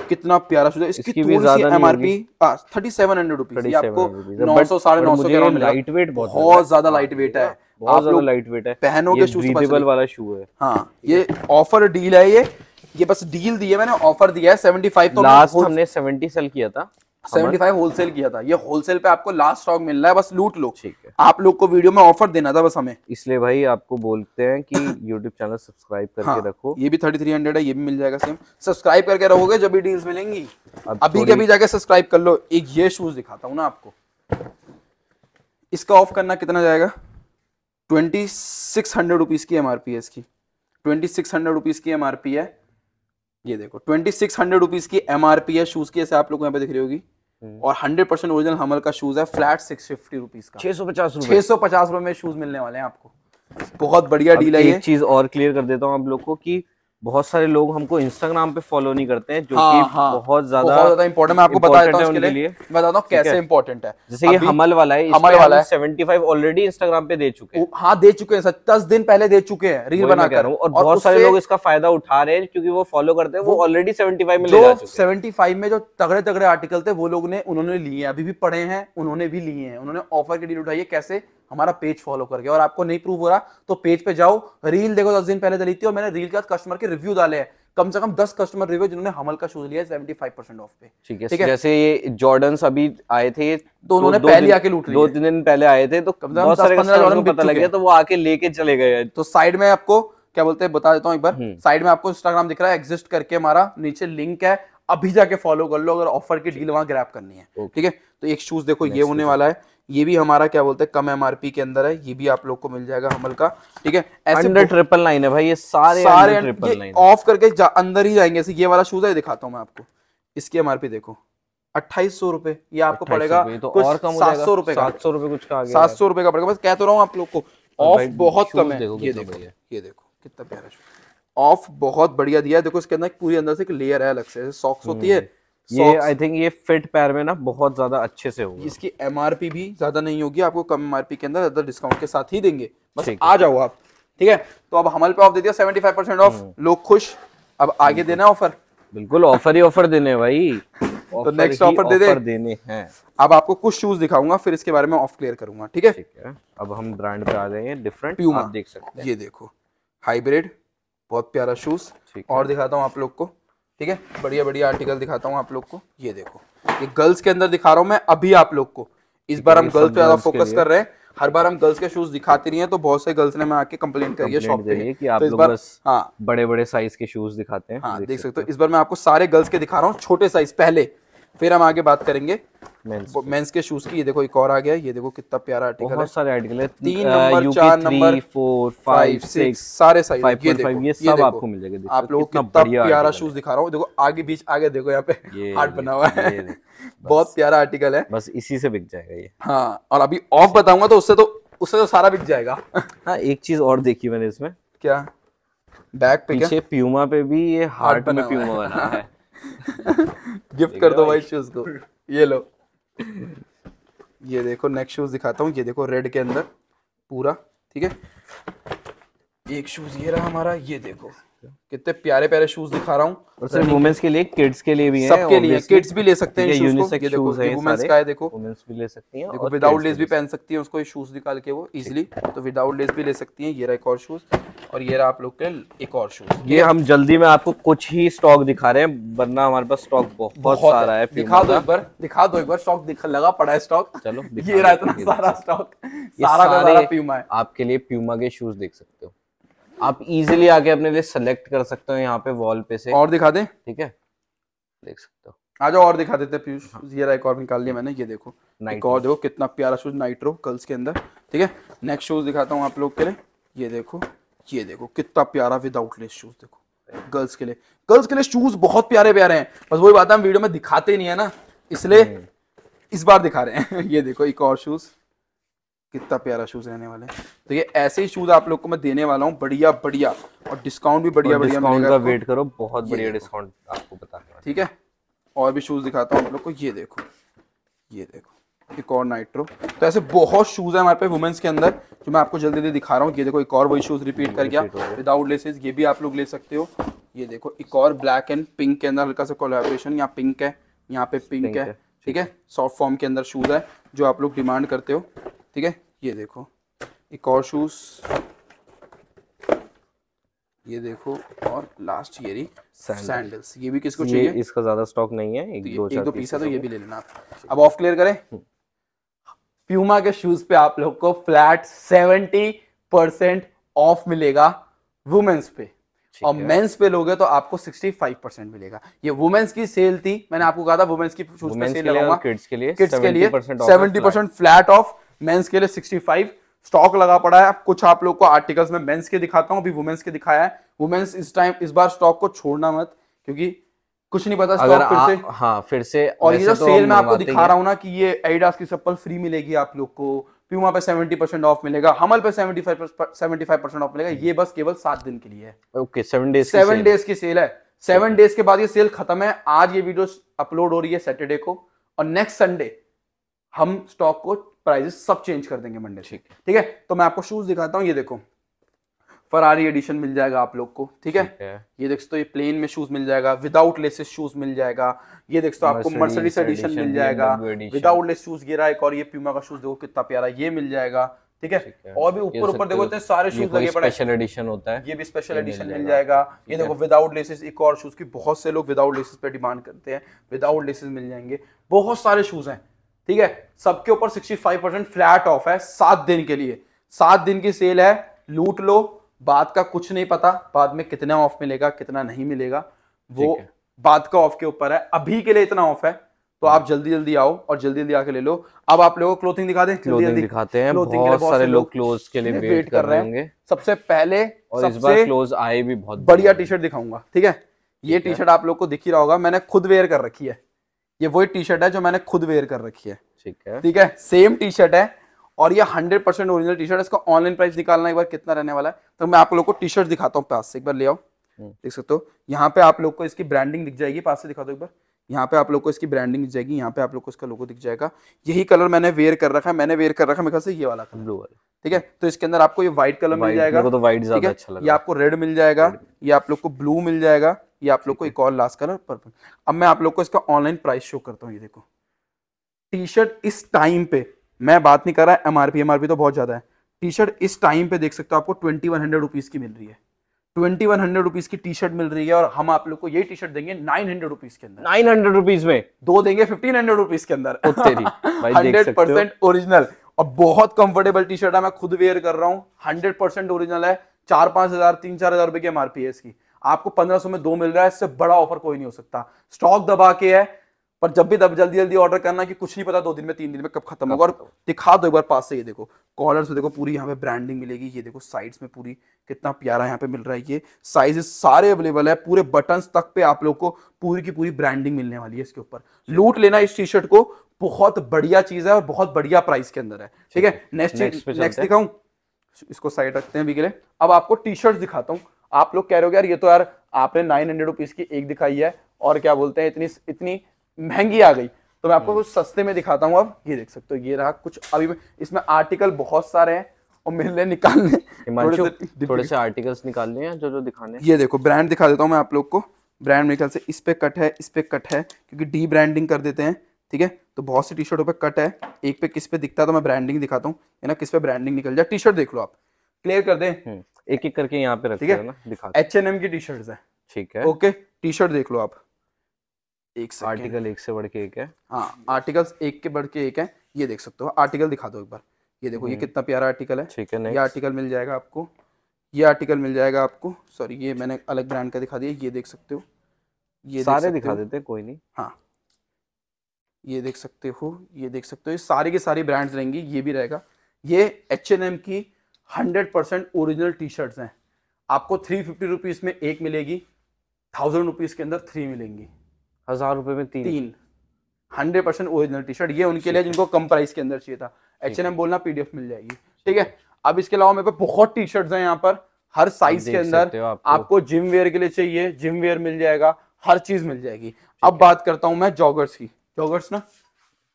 कितना प्यारा शूज है इसकी, इसकी ज्यादा M R P thirty seven hundred rupees आपको नौ सौ साढ़े नौ सौ लाइट वेट बहुत ज्यादा लाइट वेट हाँ, है बहुत ज्यादा लाइट वेट है पहनोगे शूज तो वाला शू है हाँ ये ऑफर डील है ये ये बस डील दी है मैंने ऑफर दिया है सेवेंटी फाइव तो लास्ट हमने सेवेंटी सेल किया था 75 होलसेल किया था ये होलसेल पे आपको लास्ट स्टॉक मिल रहा है बस लूट लो ठीक है आप लोग को वीडियो में ऑफर देना था बस हमें इसलिए भाई आपको बोलते हैं कि YouTube चैनल सब्सक्राइब करके हाँ, रखो ये भी 3300 है ये भी मिल जाएगा सेम सब्सक्राइब करके रहोगे जब भी डील्स मिलेंगी अभी के अभी जाके सब्सक्राइब कर लो एक ये शूज दिखाता हूँ ना आपको इसका ऑफ करना कितना जाएगा ट्वेंटी सिक्स की एम की एमआरपी है इसकी ट्वेंटी सिक्स की एम है ये देखो ट्वेंटी सिक्स हंड्रेड रुपीज की एम आर पी है शूज की ऐसे आप लोग यहाँ पे दिख रही होगी हम्म। और हंड्रेड परसेंट ओरिजिनल हमल का शूज है फ्लैट सिक्स फिफ्टी रुपीज का छह सौ पचास छह सौ पचास रुपए में शूज मिलने वाले हैं आपको बहुत बढ़िया डील है ये चीज और क्लियर कर देता हूँ आप लोग को की बहुत सारे लोग हमको इंस्टाग्राम पे फॉलो नहीं करते हैं जो हाँ, कि हाँ, बहुत ज्यादा इंपॉर्टेंट मैं आपको बता देता हूँ लिए बताता हूँ कैसे इंपॉर्टेंट है जैसे ये हमल वाला है हमल वाला है सेवेंटी फाइव ऑलरेडी इंस्टाग्राम पे दे चुके हैं हाँ दे चुके हैं दस दिन पहले दे चुके हैं रील बना कर और बहुत सारे लोग इसका फायदा उठा रहे हैं क्योंकि वो फॉलो करते हैं वो ऑलरेडी सेवेंटी फाइव में सेवेंटी फाइव में जो तगड़े तगड़े आर्टिकल थे वो लोग ने उन्होंने लिए अभी भी पढ़े हैं उन्होंने भी लिए हैं उन्होंने ऑफर की डील उठाई है कैसे हमारा पेज फॉलो करके और आपको नहीं प्रूव हो रहा तो पेज पे जाओ रील देखो दस दिन पहले डली थी और मैंने रील के साथ कस्टमर के रिव्यू डाले हैं कम से कम दस कस्टमर रिव्यू जिन्होंने हमल का शूज लिया सेवेंटी फाइव परसेंट ऑफ पे ठीक है ठीक है जैसे ये जॉर्डन अभी आए थे तो उन्होंने पहले आके लूट दो दिन पहले आए थे तो कम जॉर्डन पता लग गया तो वो आके लेके चले गए तो साइड में आपको क्या बोलते हैं बता देता हूँ एक बार साइड हम्म। में आपको इंस्टाग्राम दिख रहा है एग्जिस्ट करके हमारा नीचे लिंक है अभी जाके फॉलो कर लो अगर ऑफर की डील वहां ग्रैप करनी है ठीक है तो एक शूज देखो ये होने वाला है ये भी हमारा क्या बोलते हैं कम एमआरपी के अंदर है ये भी आप लोग को मिल जाएगा हमल का ठीक है ऐसे ट्रिपल नाइन है भाई ये सारे सारे ट्रिपल ऑफ करके अंदर ही जाएंगे ऐसे ये वाला शूज है दिखाता हूँ मैं आपको इसकी एमआरपी देखो अट्ठाईस सौ रुपए ये आपको पड़ेगा तो सात सौ रुपए सात सौ रुपए कुछ का सात सौ रुपए का पड़ेगा बस कह तो रहा हूँ आप लोग को ऑफ बहुत कम है ये देखो ये देखो कितना प्यारा ऑफ बहुत बढ़िया दिया है देखो इसके अंदर पूरी अंदर से एक लेयर है अलग से सॉक्स होती है हम्म। ये आई थिंक ये फिट पैर में ना बहुत ज्यादा अच्छे से होगा इसकी एमआरपी भी ज्यादा नहीं होगी आपको कम एमआरपी के अंदर ज्यादा डिस्काउंट के साथ ही देंगे बस आ जाओ आप ठीक है तो अब हमारे पे ऑफ दे दिया सेवेंटी फाइव परसेंट ऑफ लोग खुश अब आगे देना ऑफर बिल्कुल ऑफर ही ऑफर देने भाई तो नेक्स्ट ऑफर दे दे देने हैं अब आपको कुछ शूज दिखाऊंगा फिर इसके बारे में ऑफ क्लियर करूंगा ठीक है अब हम ब्रांड पे आ गए हैं डिफरेंट प्यूमा देख सकते हैं ये देखो हाइब्रिड बहुत प्यारा शूज और दिखाता हूँ आप लोग को ठीक है बढ़िया बढ़िया आर्टिकल दिखाता हूँ आप लोग को ये देखो ये गर्ल्स के अंदर दिखा रहा हूँ मैं अभी आप लोग को इस बार हम गर्ल्स पे ज्यादा फोकस कर रहे हैं हर बार हम गर्ल्स के शूज दिखाते रही हैं तो बहुत से गर्ल्स ने मैं आके कंप्लेंट करी है शॉप पे कि आप तो इस बार हाँ बड़े बड़े साइज के शूज दिखाते हैं हाँ देख सकते हो इस बार मैं आपको सारे गर्ल्स के दिखा रहा हूँ छोटे साइज पहले फिर हम आगे बात करेंगे मेंस के शूज की ये देखो एक और आ गया ये देखो कितना प्यारा आर्टिकल बहुत सारे आर्टिकल है तीन नंबर चार नंबर फोर फाइव सिक्स सारे साइज ये देखो ये सब आपको मिल जाएगा आप लोगों कितना प्यारा शूज दिखा रहा हूँ देखो आगे बीच आगे देखो यहाँ पे आर्ट बना हुआ है बहुत प्यारा आर्टिकल है बस इसी से बिक जाएगा ये हाँ और अभी ऑफ बताऊंगा तो उससे तो उससे तो सारा बिक जाएगा हाँ एक चीज और देखी मैंने इसमें क्या बैक पे पीछे प्यूमा पे भी ये हार्ट में प्यूमा बना है गिफ्ट कर दो भाई शूज को ये लो ये देखो नेक्स्ट शूज़ दिखाता हूँ ये देखो रेड के अंदर पूरा ठीक है एक शूज़ ये रहा हमारा ये देखो कितने प्यारे प्यारे शूज दिखा रहा हूँ वुमेन्स के लिए किड्स के लिए भी सबके लिए किड्स भी ले सकते हैं वुमेन्स का है देखो वुमेन्स भी ले सकती देखो विदाउट लेस भी पहन सकती है उसको ये शूज निकाल के वो इजिली तो विदाउट लेस भी ले सकती है ये रहा एक और शूज और ये रहा आप लोग के एक और शूज ये हम जल्दी में आपको कुछ ही स्टॉक दिखा रहे हैं वरना हमारे पास स्टॉक बहुत सारा है दिखा दो एक बार दिखा दो एक बार स्टॉक दिखा लगा पड़ा है स्टॉक चलो ये रहा इतना सारा स्टॉक सारा सारा प्यूमा है आपके लिए प्यूमा के शूज देख सकते हो आप इजीली आके अपने लिए सेलेक्ट कर सकते हो यहाँ पे वॉल पे से और दिखा दे ठीक है देख सकते हो आ जाओ और दिखा देते पीयूष हाँ। एक और निकाल लिया मैंने ये देखो एक और देखो कितना प्यारा शूज नाइट्रो कल्स के अंदर ठीक है नेक्स्ट शूज दिखाता हूँ आप लोग के लिए ये देखो ये देखो कितना प्यारा विदाउट लेस शूज देखो गर्ल्स के लिए गर्ल्स के लिए शूज बहुत प्यारे प्यारे हैं बस वही बात है हम वीडियो में दिखाते नहीं है ना इसलिए हम्म। इस बार दिखा रहे हैं ये देखो एक और शूज कितना प्यारा शूज रहने वाले तो ये ऐसे ही शूज आप लोग को मैं देने वाला हूँ बढ़िया बढ़िया और डिस्काउंट भी बढ़िया बढ़िया डिस्काउंट वेट करो बहुत बढ़िया डिस्काउंट आपको बता ठीक है और भी शूज दिखाता हूँ आप लोग को ये देखो ये देखो एक और नाइट्रो तो ऐसे बहुत शूज है हमारे पे वुमेन्स के अंदर जो मैं आपको जल्दी जल्दी दिखा रहा हूँ ये देखो एक और वही शूज रिपीट कर गया विदाउट लेसेस ये भी आप लोग ले सकते हो ये देखो एक और ब्लैक एंड पिंक के अंदर हल्का सा कोलेबोरेशन यहाँ पिंक है यहाँ पे पिंक है ठीक है सॉफ्ट फॉर्म के अंदर शूज है जो आप लोग डिमांड करते हो ठीक है ये देखो एक और शूज़ ये देखो और लास्ट ये रही सैंडल्स ये भी किसको चाहिए इसका ज़्यादा स्टॉक नहीं है एक तो दो एक दो है तो ये भी ले लेना अब ऑफ क्लियर करें प्यूमा हम्म। के शूज़ पे आप लोग को फ्लैट सेवेंटी परसेंट ऑफ मिलेगा वुमेन्स पे और मेंस पे लोगे तो आपको 65 परसेंट मिलेगा ये वुमेन्स की सेल थी मैंने आपको कहा था वुमेन्स की शूज पे सेल लगाऊंगा किड्स के लिए किड्स के लिए 70 परसेंट फ्लैट ऑफ मेंस के लिए 65 स्टॉक लगा पड़ा है कुछ आप लोग को आर्टिकल्स में मेंस के दिखाता हूं अभी वुमेन्स के दिखाया है वुमेन्स इस टाइम इस बार स्टॉक को छोड़ना मत क्योंकि कुछ नहीं पता अगर फिर से हाँ फिर से और ये जो तो सेल में आपको दिखा रहा हूँ ना कि ये एडिडास की चप्पल फ्री मिलेगी आप लोग को प्यूमा पे सेवेंटी परसेंट ऑफ मिलेगा हमल पे सेवेंटी फाइव परसेंट ऑफ मिलेगा ये बस केवल सात दिन के लिए है okay seven days seven days की सेल है सेवन डेज के बाद ये सेल खत्म है आज ये वीडियो अपलोड हो रही है सैटरडे को और नेक्स्ट संडे हम स्टॉक को प्राइजेस सब चेंज कर देंगे मंडे ठीक ठीक है तो मैं आपको शूज दिखाता हूँ ये देखो फरारी एडिशन मिल जाएगा आप लोग को ठीक है? ये देख सकते हो ये प्लेन में शूज मिल जाएगा विदाउट लेसेस शूज मिल जाएगा ये देख सकते हो आपको मर्सडीज एडिशन मिल जाएगा विदाउट लेस शूज गिरा एक और ये प्यूमा का शूज देखो कितना प्यारा ये मिल जाएगा ठीक है और भी ऊपर ऊपर देखो तो सारे शूज लगे पड़े स्पेशल एडिशन होता है ये भी स्पेशल एडिशन मिल जाएगा ये देखो विदाउट लेसेस एक और शूज की बहुत से लोग विदाउट लेसेस पे डिमांड करते हैं विदाउट लेसेस मिल जाएंगे बहुत सारे शूज हैं ठीक है सबके ऊपर 65 परसेंट फ्लैट ऑफ है सात दिन के लिए सात दिन की सेल है लूट लो बाद का कुछ नहीं पता बाद में कितना ऑफ मिलेगा कितना नहीं मिलेगा वो बाद का ऑफ के ऊपर है अभी के लिए इतना ऑफ है तो आप जल्दी जल्दी आओ और जल्दी जल्दी आके ले लो अब आप लोगों को क्लोथिंग दिखा दें क्लोथिंग दिखाते हैं बहुत, बहुत सारे लोग क्लोज के लिए वेट कर रहे होंगे सबसे पहले और इस बार क्लोज आए भी बहुत बढ़िया टी शर्ट दिखाऊंगा ठीक है ये टी शर्ट आप लोग को दिख ही रहा होगा मैंने खुद वेयर कर रखी है ये वही टी शर्ट है जो मैंने खुद वेयर कर रखी है ठीक है ठीक है सेम टी शर्ट है और ये 100 परसेंट ओरिजिनल टी शर्ट है इसका ऑनलाइन प्राइस निकालना एक बार कितना रहने वाला है तो मैं आप लोग को टी शर्ट दिखाता हूँ पास से एक बार ले आओ हम्म। देख सकते हो यहाँ पे आप लोग को इसकी ब्रांडिंग दिख जाएगी पास से दिखा दो एक बार यहाँ पे आप लोग को इसकी ब्रांडिंग दिख जाएगी यहाँ पे आप लोग को इसका लोगो दिख जाएगा यही कलर मैंने वेयर कर रखा है मैंने वेयर कर रखा है मेरे ख्याल से ये वाला कलर ब्लू वाला ठीक है तो इसके अंदर आपको ये व्हाइट कलर मिल जाएगा तो व्हाइट ज्यादा अच्छा लगा ये आपको रेड मिल जाएगा ये आप लोग को ब्लू मिल जाएगा ये आप लोग को एक और लास्ट कलर पर्पल अब मैं आप लोग को इसका ऑनलाइन प्राइस शो करता हूँ ये देखो टी शर्ट इस टाइम पे मैं बात नहीं कर रहा एमआरपी एमआरपी तो बहुत ज्यादा है टी शर्ट इस टाइम पे देख सकते हो आपको ट्वेंटी वन हंड्रेड रुपीज की मिल रही है ट्वेंटी वन हंड्रेड रुपीज की टी शर्ट मिल रही है और हम आप लोग को ये टी शर्ट देंगे नाइन हंड्रेड रुपीज के अंदर नाइन हंड्रेड रुपीज में दो देंगे फिफ्टीन हंड्रेड रुपीज के अंदर हंड्रेड परसेंट ओरिजिनल और बहुत कंफर्टेबल टी शर्ट है मैं खुद वेयर कर रहा हूँ हंड्रेड परसेंट ओरिजिनल है चार पांच हजार तीन चार हजार रुपए की एमआरपी है इसकी आपको पंद्रह सौ में दो मिल रहा है इससे बड़ा ऑफर कोई नहीं हो सकता स्टॉक दबा के है पर जब भी दब जल्दी जल्दी ऑर्डर करना कि कुछ नहीं पता दो दिन में तीन दिन में कब खत्म होगा और दिखा दो एक बार पास से ये देखो कॉलर से देखो पूरी यहाँ पे ब्रांडिंग मिलेगी ये देखो साइड में पूरी कितना प्यारा यहाँ पे मिल रहा है ये साइजेस सारे अवेलेबल है पूरे बटन तक पे आप लोग को पूरी की पूरी ब्रांडिंग मिलने वाली है इसके ऊपर लूट लेना इस टी शर्ट को बहुत बढ़िया चीज है और बहुत बढ़िया प्राइस के अंदर है ठीक है नेक्स्ट नेक्स्ट दिखाऊं इसको साइड रखते हैं अभी के लिए अब आपको टी शर्ट दिखाता हूँ आप लोग कह रहे हो यार ये तो यार आपने नाइन हंड्रेड रुपीज की एक दिखाई है और क्या बोलते हैं इतनी इतनी महंगी आ गई तो मैं आपको हम्म। कुछ सस्ते में दिखाता हूँ अब ये देख सकते हो ये रहा कुछ अभी इसमें आर्टिकल बहुत सारे हैं और मिलने निकालने थोड़े से आर्टिकल्स निकालने हैं जो जो दिखाने ये देखो ब्रांड दिखा देता हूँ मैं आप लोग को ब्रांड मेरे ख्याल से इस पे कट है इस पे कट है क्योंकि डी ब्रांडिंग कर देते हैं ठीक है तो बहुत सी टी शर्टों पर कट है एक पे किस पे दिखता है तो मैं ब्रांडिंग दिखाता हूँ ना किस पे ब्रांडिंग निकल जाए टी शर्ट देख लो आप क्लियर कर दे हम्म। एक एक करके यहाँ पे H&M ठीक है एच एन एम की टी शर्ट है ठीक है ओके टी शर्ट देख लो आप एक आर्टिकल एक से बढ़ के एक है हाँ आर्टिकल एक के बढ़ के एक है ये देख सकते हो आर्टिकल दिखा दो एक बार ये देखो ये हम्म। कितना प्यारा आर्टिकल है ठीक है ये आर्टिकल मिल जाएगा आपको ये आर्टिकल मिल जाएगा आपको सॉरी ये मैंने अलग ब्रांड का दिखा दिया ये देख सकते हो ये सारे दिखा देते कोई नहीं हाँ ये देख सकते हो ये देख सकते हो ये सारे के सारे ब्रांड्स रहेंगी ये भी रहेगा ये एच एन एम की hundred percent original T shirts हैं आपको थ्री फिफ्टी रुपीज़ में एक मिलेगी थाउजेंड रुपीज़ के अंदर थ्री मिलेंगी हज़ार रुपये में तीन तीन hundred percent original T shirt ये उनके लिए जिनको कम प्राइस के अंदर चाहिए था एच एन एम बोलना पी डी एफ मिल जाएगी ठीक है अब इसके अलावा मेरे पे बहुत टी शर्ट्स हैं यहाँ पर हर साइज के अंदर आपको, आपको जिम वेयर के लिए चाहिए जिम वेयर मिल जाएगा हर चीज़ मिल जाएगी अब बात करता हूँ मैं जॉगर्स की जॉगर्स ना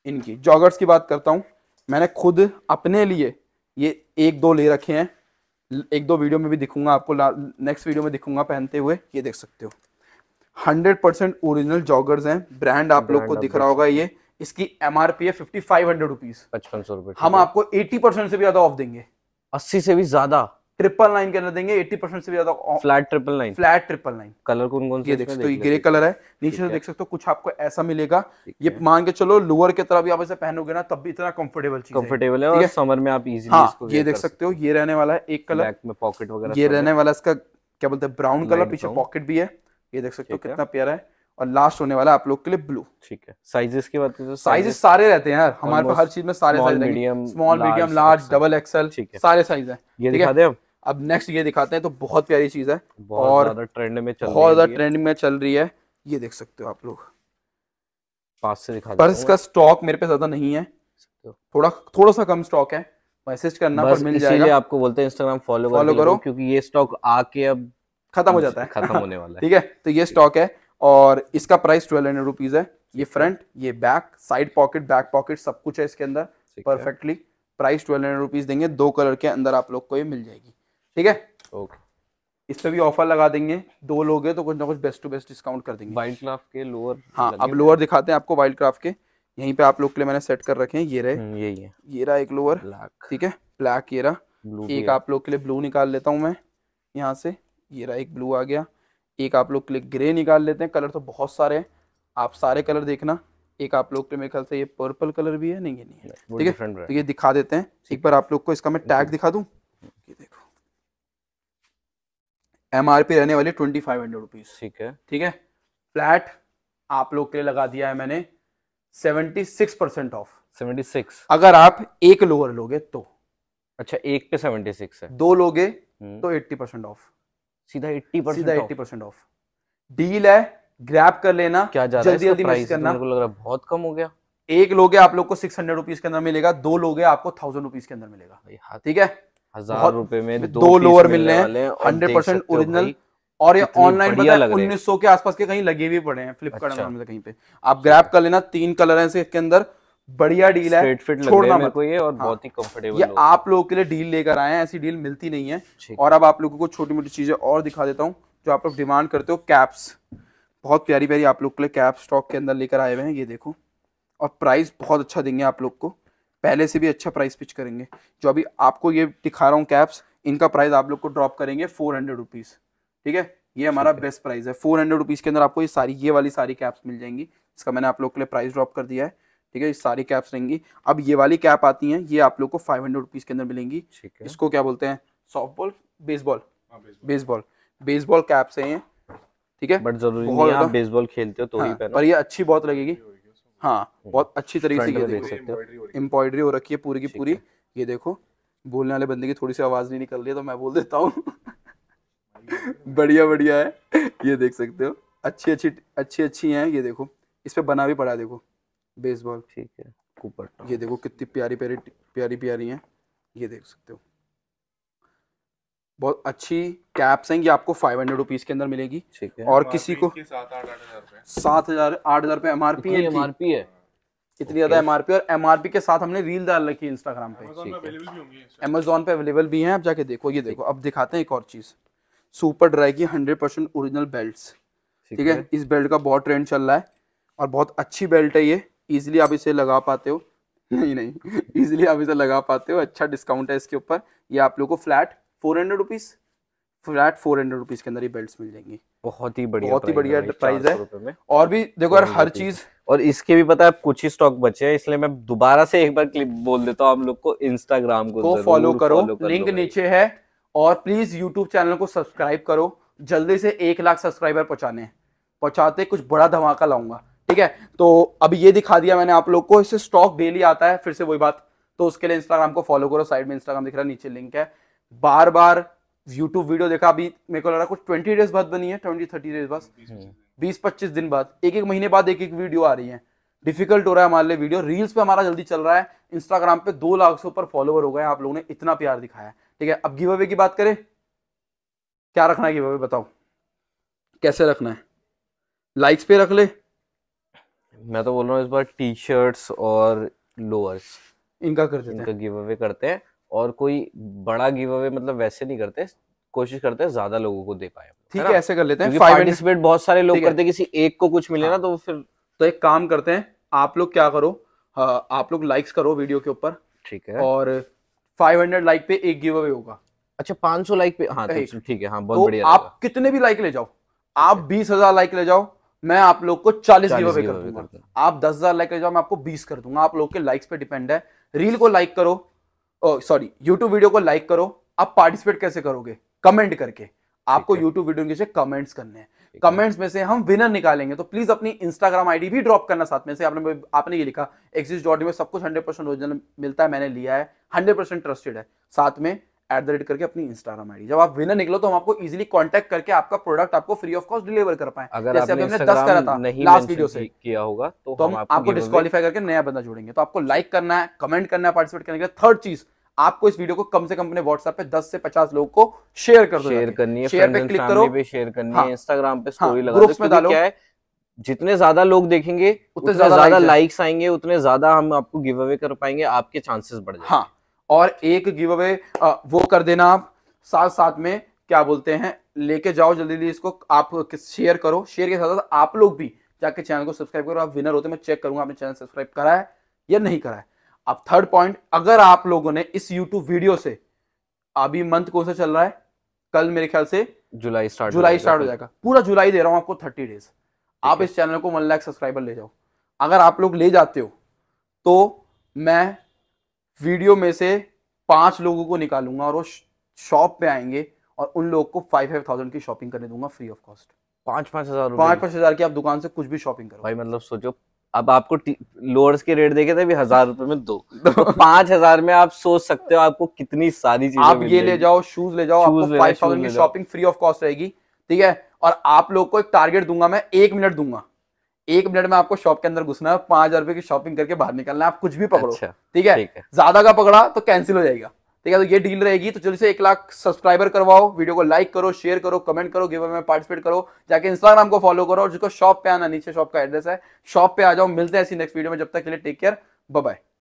इनकी जॉगर्स की बात करता हूँ मैंने खुद अपने लिए ये एक दो ले रखे हैं एक दो वीडियो में भी दिखूंगा आपको नेक्स्ट वीडियो में दिखूंगा पहनते हुए ये देख सकते हो हंड्रेड परसेंट ओरिजिनल जॉगर्स हैं ब्रांड आप लोग को दिख रहा होगा ये इसकी एम आर पी है फिफ्टी फाइव हंड्रेड रुपीज पचपन सौ रुपए हम आपको एट्टी परसेंट से भी ज्यादा ऑफ देंगे अस्सी से भी ज्यादा ट्रिपल नाइन के अंदर देंगे 80 परसेंट से भी ज्यादा flat triple nine flat triple nine colour कौन कौन ये देख सकते हो ये ग्रे कलर है नीचे से देख सकते हो कुछ आपको ऐसा मिलेगा ये मान के चलो लोअर की तरफ आप इसे पहनोगे ना तब भी इतना कंफर्टेबल चीज कंफर्टेबल है और समर में आप इजीली हाँ, इसको ये देख सकते हो ये रहने वाला है एक कलर में पॉकेट वगैरह ये रहने वाला है इसका क्या बोलते हैं ब्राउन कलर पीछे पॉकेट भी है ये देख सकते हो कितना प्यारा है और लास्ट होने वाला आप लोग के लिए ब्लू ठीक है साइजेस की बात करें साइजेस सारे रहते हैं यार हमारे पास हर चीज में सारे size medium small medium large double XL सारे साइज है ये दिखा दे हम अब नेक्स्ट ये दिखाते हैं तो बहुत प्यारी चीज है और ट्रेंड में चल बहुत ज्यादा ट्रेंड में चल रही है ये देख सकते हो आप लोग पास से दिखा स्टॉक मेरे पे ज्यादा नहीं है थोड़ा थोड़ा सा कम स्टॉक है मैसेज करना पर मिल जाएगा आपको बोलते हैं इंस्टाग्राम फॉलो फॉलो करो क्योंकि ये स्टॉक आके अब खत्म हो जाता है खत्म होने वाला है ठीक है तो ये स्टॉक है और इसका प्राइस ट्वेल्व हंड्रेड रुपीज है ये फ्रंट ये back side pocket back pocket सब कुछ है इसके अंदर perfectly price twelve hundred rupees देंगे दो कलर के अंदर आप लोग को ये मिल जाएगी ठीक है ओके इस पे भी ऑफर लगा देंगे दो लोग तो कुछ ना कुछ बेस्ट टू बेस्ट डिस्काउंट कर देंगे वाइल्ड क्राफ्ट के लोअर हाँ अब लोअर दिखाते हैं आपको वाइल्ड क्राफ्ट के यहीं पे आप लोग के लिए मैंने सेट कर रखे हैं ये रहे ये हम्म, ये ये रहा एक लोअर ब्लैक ठीक है ब्लैक ये रहा एक आप लोग के लिए ब्लू निकाल लेता हूँ मैं यहाँ से ये रहा एक ब्लू आ गया एक आप लोग के लिए ग्रे निकाल लेते हैं कलर तो बहुत सारे हैं आप सारे कलर देखना एक आप लोग के मेरे ख्याल से ये पर्पल कलर भी है नहीं ये नहीं है ठीक है तो ये दिखा देते हैं एक बार आप लोग को इसका मैं टैग दिखा दूँ ये देखो एम आर पी रहने वाली ट्वेंटी फाइव हंड्रेड रुपीज ठीक है ठीक है फ्लैट आप लोग के लिए लगा दिया है मैंने seventy six percent off seventy six अगर आप एक लोअर लोगे तो अच्छा एक पे सेवेंटी सिक्स है दो लोगे हम्म। तो एट्टी परसेंट ऑफ सीधा एट्टी सीधा एट्टी परसेंट ऑफ डील है ग्रैप कर लेना क्या जा जल्दी जल्दी मिस करना तो मेरे को लग रहा है बहुत कम हो गया एक लोगे आप लोग को सिक्स हंड्रेड रुपीज के अंदर मिलेगा दो लोगे आपको थाउजेंड रुपीज के अंदर मिलेगा ठीक है हजार रुपए में दो, लोअर लोअर मिलने हैं हंड्रेड परसेंट ओरिजिनल और ये ऑनलाइन उन्नीस सौ के आसपास के कहीं लगे भी पड़े हैं फ्लिपकार्ट अच्छा। में कहीं पे आप ग्रैप कर लेना तीन कलर है इसके अंदर बढ़िया डील है फिट छोड़ना मेरे को ये और हाँ। बहुत ही कंफर्टेबल ये आप लोगों के लिए डील लेकर आए हैं ऐसी डील मिलती नहीं है और अब आप लोगों को छोटी मोटी चीजें और दिखा देता हूँ जो आप लोग डिमांड करते हो कैप्स बहुत प्यारी प्यारी आप लोग के लिए कैप स्टॉक के अंदर लेकर आए हुए हैं ये देखो और प्राइस बहुत अच्छा देंगे आप लोग को पहले से भी अच्छा प्राइस पिच करेंगे जो अभी आपको ये दिखा रहा हूँ कैप्स इनका प्राइस आप लोग को ड्रॉप करेंगे फोर हंड्रेड रुपीज़ ठीक है ये हमारा बेस्ट प्राइस है फोर हंड्रेड रुपीज़ के अंदर आपको ये सारी ये वाली सारी कैप्स मिल जाएंगी इसका मैंने आप लोग के लिए प्राइस ड्रॉप कर दिया है ठीक है ये सारी कैप्स रहेंगी अब ये वाली कैप आती है ये आप लोग को फाइव हंड्रेड रुपीज़ के अंदर मिलेंगी इसको क्या बोलते हैं soft ball baseball baseball baseball caps है ये ठीक है बट जरूरी बेसबॉल खेलते हो तो ही हाँ, पर ये अच्छी बहुत लगेगी हाँ हम्म। बहुत अच्छी तरीके से ये देख सकते हो एम्ब्रॉयडरी हो रखी है पूरी की पूरी ये देखो बोलने वाले बंदे की थोड़ी सी आवाज़ नहीं निकल रही है तो मैं बोल देता हूँ बढ़िया बढ़िया है ये देख सकते हो अच्छी अच्छी अच्छी अच्छी है ये देखो इस पर बना भी पड़ा है देखो बेसबॉल ठीक है ऊपर ये देखो कितनी प्यारी प्यारी प्यारी प्यारी है ये देख सकते हो बहुत अच्छी कैप्स हैं ये आपको फाइव हंड्रेड रुपीज के अंदर मिलेगी ठीक है और किसी को सात हजार आठ हजार रुपए M R P M R P है इतनी ज्यादा एम आर पी और एम आर पी के साथ हमने रील डाल रखी है इंस्टाग्राम पे अमेजोन पे अवेलेबल भी है आप जाके देखो ये देखो अब दिखाते हैं एक और चीज सुपर ड्राई की हंड्रेड परसेंट ओरिजिनल बेल्ट ठीक है इस बेल्ट का बहुत ट्रेंड चल रहा है और बहुत अच्छी बेल्ट है ये इजिली आप इसे लगा पाते हो नहीं नहीं इजिली आप इसे लगा पाते हो अच्छा डिस्काउंट है इसके ऊपर ये आप लोग को flat four hundred rupees flat four hundred rupees के अंदर ये बेल्ट मिल जाएंगे बहुत ही बढ़िया बहुत ही बढ़िया प्राइस है और भी देखो यार हर चीज़ और इसके भी पता है कुछ ही स्टॉक बचे हैं इसलिए मैं दोबारा से एक बार क्लिप बोल देता हूँ हम लोग को इंस्टाग्राम को फॉलो करो लिंक नीचे है और प्लीज़ यूट्यूब चैनल को सब्सक्राइब करो जल्दी से एक लाख सब्सक्राइबर पहुंचाने पहुंचाते कुछ बड़ा धमाका लाऊंगा ठीक है तो अब ये दिखा दिया मैंने आप लोग को इससे स्टॉक डेली आता है फिर से वही बात तो उसके लिए इंस्टाग्राम को फॉलो करो साइड में इंस्टाग्राम दिख रहा है नीचे लिंक है बार बार YouTube वीडियो देखा अभी मेरे को लग रहा कुछ 20 डेज बाद बनी है 20 30 डेज बाद 20 पच्चीस दिन बाद एक एक महीने बाद एक एक वीडियो आ रही है डिफिकल्ट हो रहा है हमारे लिए वीडियो रील्स पे हमारा जल्दी चल रहा है इंस्टाग्राम पे दो लाख से ऊपर फॉलोवर हो गए आप लोगों ने इतना प्यार दिखाया है ठीक है अब गिव अवे की बात करें क्या रखना है गिव अवे बताओ कैसे रखना है लाइक्स पे रख ले मैं तो बोल रहा हूँ इस बार टी शर्ट्स और लोअर्स इनका कर देते हैं गिव अवे करते हैं और कोई बड़ा गिव अवे मतलब वैसे नहीं करते कोशिश करते हैं ज्यादा लोगों को दे पाए ठीक है ऐसे कर लेते हैं पार्टिसिपेट बहुत सारे लोग करते हैं किसी एक को कुछ मिले ना तो फिर तो एक काम करते हैं आप लोग क्या करो आप लोग लाइक्स करो वीडियो के ऊपर ठीक है और 500 लाइक पे एक गिव अवे होगा अच्छा 500 लाइक पे हाँ तो ठीक है हाँ बहुत तो बढ़िया आप कितने भी लाइक ले जाओ आप बीस हजार लाइक ले जाओ मैं आप लोग को 40 गिव अवे कर दूंगा आप 10000 लाइक ले जाओ मैं आपको 20 कर दूंगा आप लोग के लाइक्स पे डिपेंड है रील को लाइक करो सॉरी यूट्यूब वीडियो को लाइक करो आप पार्टिसिपेट कैसे करोगे कमेंट करके आपको यूट्यूब वीडियो के कमेंट्स करने हैं कमेंट्स में से हम विनर निकालेंगे तो प्लीज अपनी इंस्टाग्राम आईडी भी ड्रॉप करना साथ में से आपने आपने ये लिखा एक्सिस डॉट में सब कुछ हंड्रेड परसेंट ओरिजिनल मिलता है मैंने लिया है हंड्रेड परसेंट ट्रस्टेड है साथ में एट द रेट करके अपनी इंस्टाग्राम आईडी जब आप विनर निकलो तो हम आपको इजिली कॉन्टेक्ट करके आपका प्रोडक्ट आपको फ्री ऑफ कॉस्ट डिलीवर कर पाए अगर जैसे आपने दस करा था लास्ट वीडियो से किया होगा तो, तो हम आपको डिस्कालीफाई करके नया बंदा जुड़ेंगे तो आपको लाइक करना है कमेंट करना है पार्टिसिपेट करने के लिए थर्ड चीज आपको इस वीडियो को कम से कम अपने व्हाट्सएप पे 10 से 50 लोगों को शेयर कर दो शेयर करनी है शेयर पे क्लिक करो पे शेयर करनी है इंस्टाग्राम हाँ। पे स्टोरी हाँ, लगा ग्रुप्स में डालो क्या है जितने ज्यादा लोग देखेंगे उतने ज्यादा लाइक्स आएंगे उतने ज्यादा हम आपको गिव अवे कर पाएंगे आपके चांसेस बढ़ जाए हाँ और एक गिव अवे वो कर देना आप साथ साथ में क्या बोलते हैं लेके जाओ जल्दी जल्दी इसको आप शेयर करो शेयर के साथ साथ आप लोग भी जाके चैनल को सब्सक्राइब करो आप विनर होते मैं चेक करूंगा आपने चैनल सब्सक्राइब करा है या नहीं करा है अब थर्ड पॉइंट अगर आप लोगों ने इस यूट्यूब वीडियो से अभी मंथ कौन सा चल रहा है कल मेरे ख्याल से जुलाई स्टार्ट जुलाई स्टार्ट हो तो- जाएगा पूरा जुलाई दे रहा हूं आपको थर्टी डेज आप इस चैनल को वन लाख सब्सक्राइबर ले जाओ अगर आप लोग ले जाते हो तो मैं वीडियो में से पांच लोगों को निकालूंगा और वो शॉप पे आएंगे और उन लोगों को फाइव फाइव थाउजेंड की शॉपिंग करने दूंगा फ्री ऑफ कॉस्ट पांच पांच हजार पांच पांच हजार की आप दुकान से कुछ भी शॉपिंग करो भाई मतलब सोचो अब आपको लोअर्स के रेट देखे थे तो भी हजार रुपए में दो तो पांच हजार में आप सोच सकते हो आपको कितनी सारी चीजें आप ये ले जाओ शूज ले जाओ आपको फाइव थाउजेंड की शॉपिंग फ्री ऑफ कॉस्ट रहेगी ठीक है और आप लोग को एक टारगेट दूंगा मैं एक मिनट दूंगा एक मिनट में आपको शॉप के अंदर घुसना है पांच हजार रुपए की शॉपिंग करके बाहर निकलना है आप कुछ भी पकड़ो अच्छा, ठीक है ज्यादा का पकड़ा तो कैंसिल हो जाएगा ठीक है तो ये डील रहेगी तो जल्दी से एक लाख सब्सक्राइबर करवाओ वीडियो को लाइक करो शेयर करो कमेंट करो गिव में पार्टिसिपेट करो जाके इंस्टाग्राम को फॉलो करो और जिसको शॉप पे आना नीचे शॉप का एड्रेस है शॉप पे आ जाओ मिलते हैं ऐसी नेक्स्ट वीडियो में जब तक के लिए टेक केयर बाय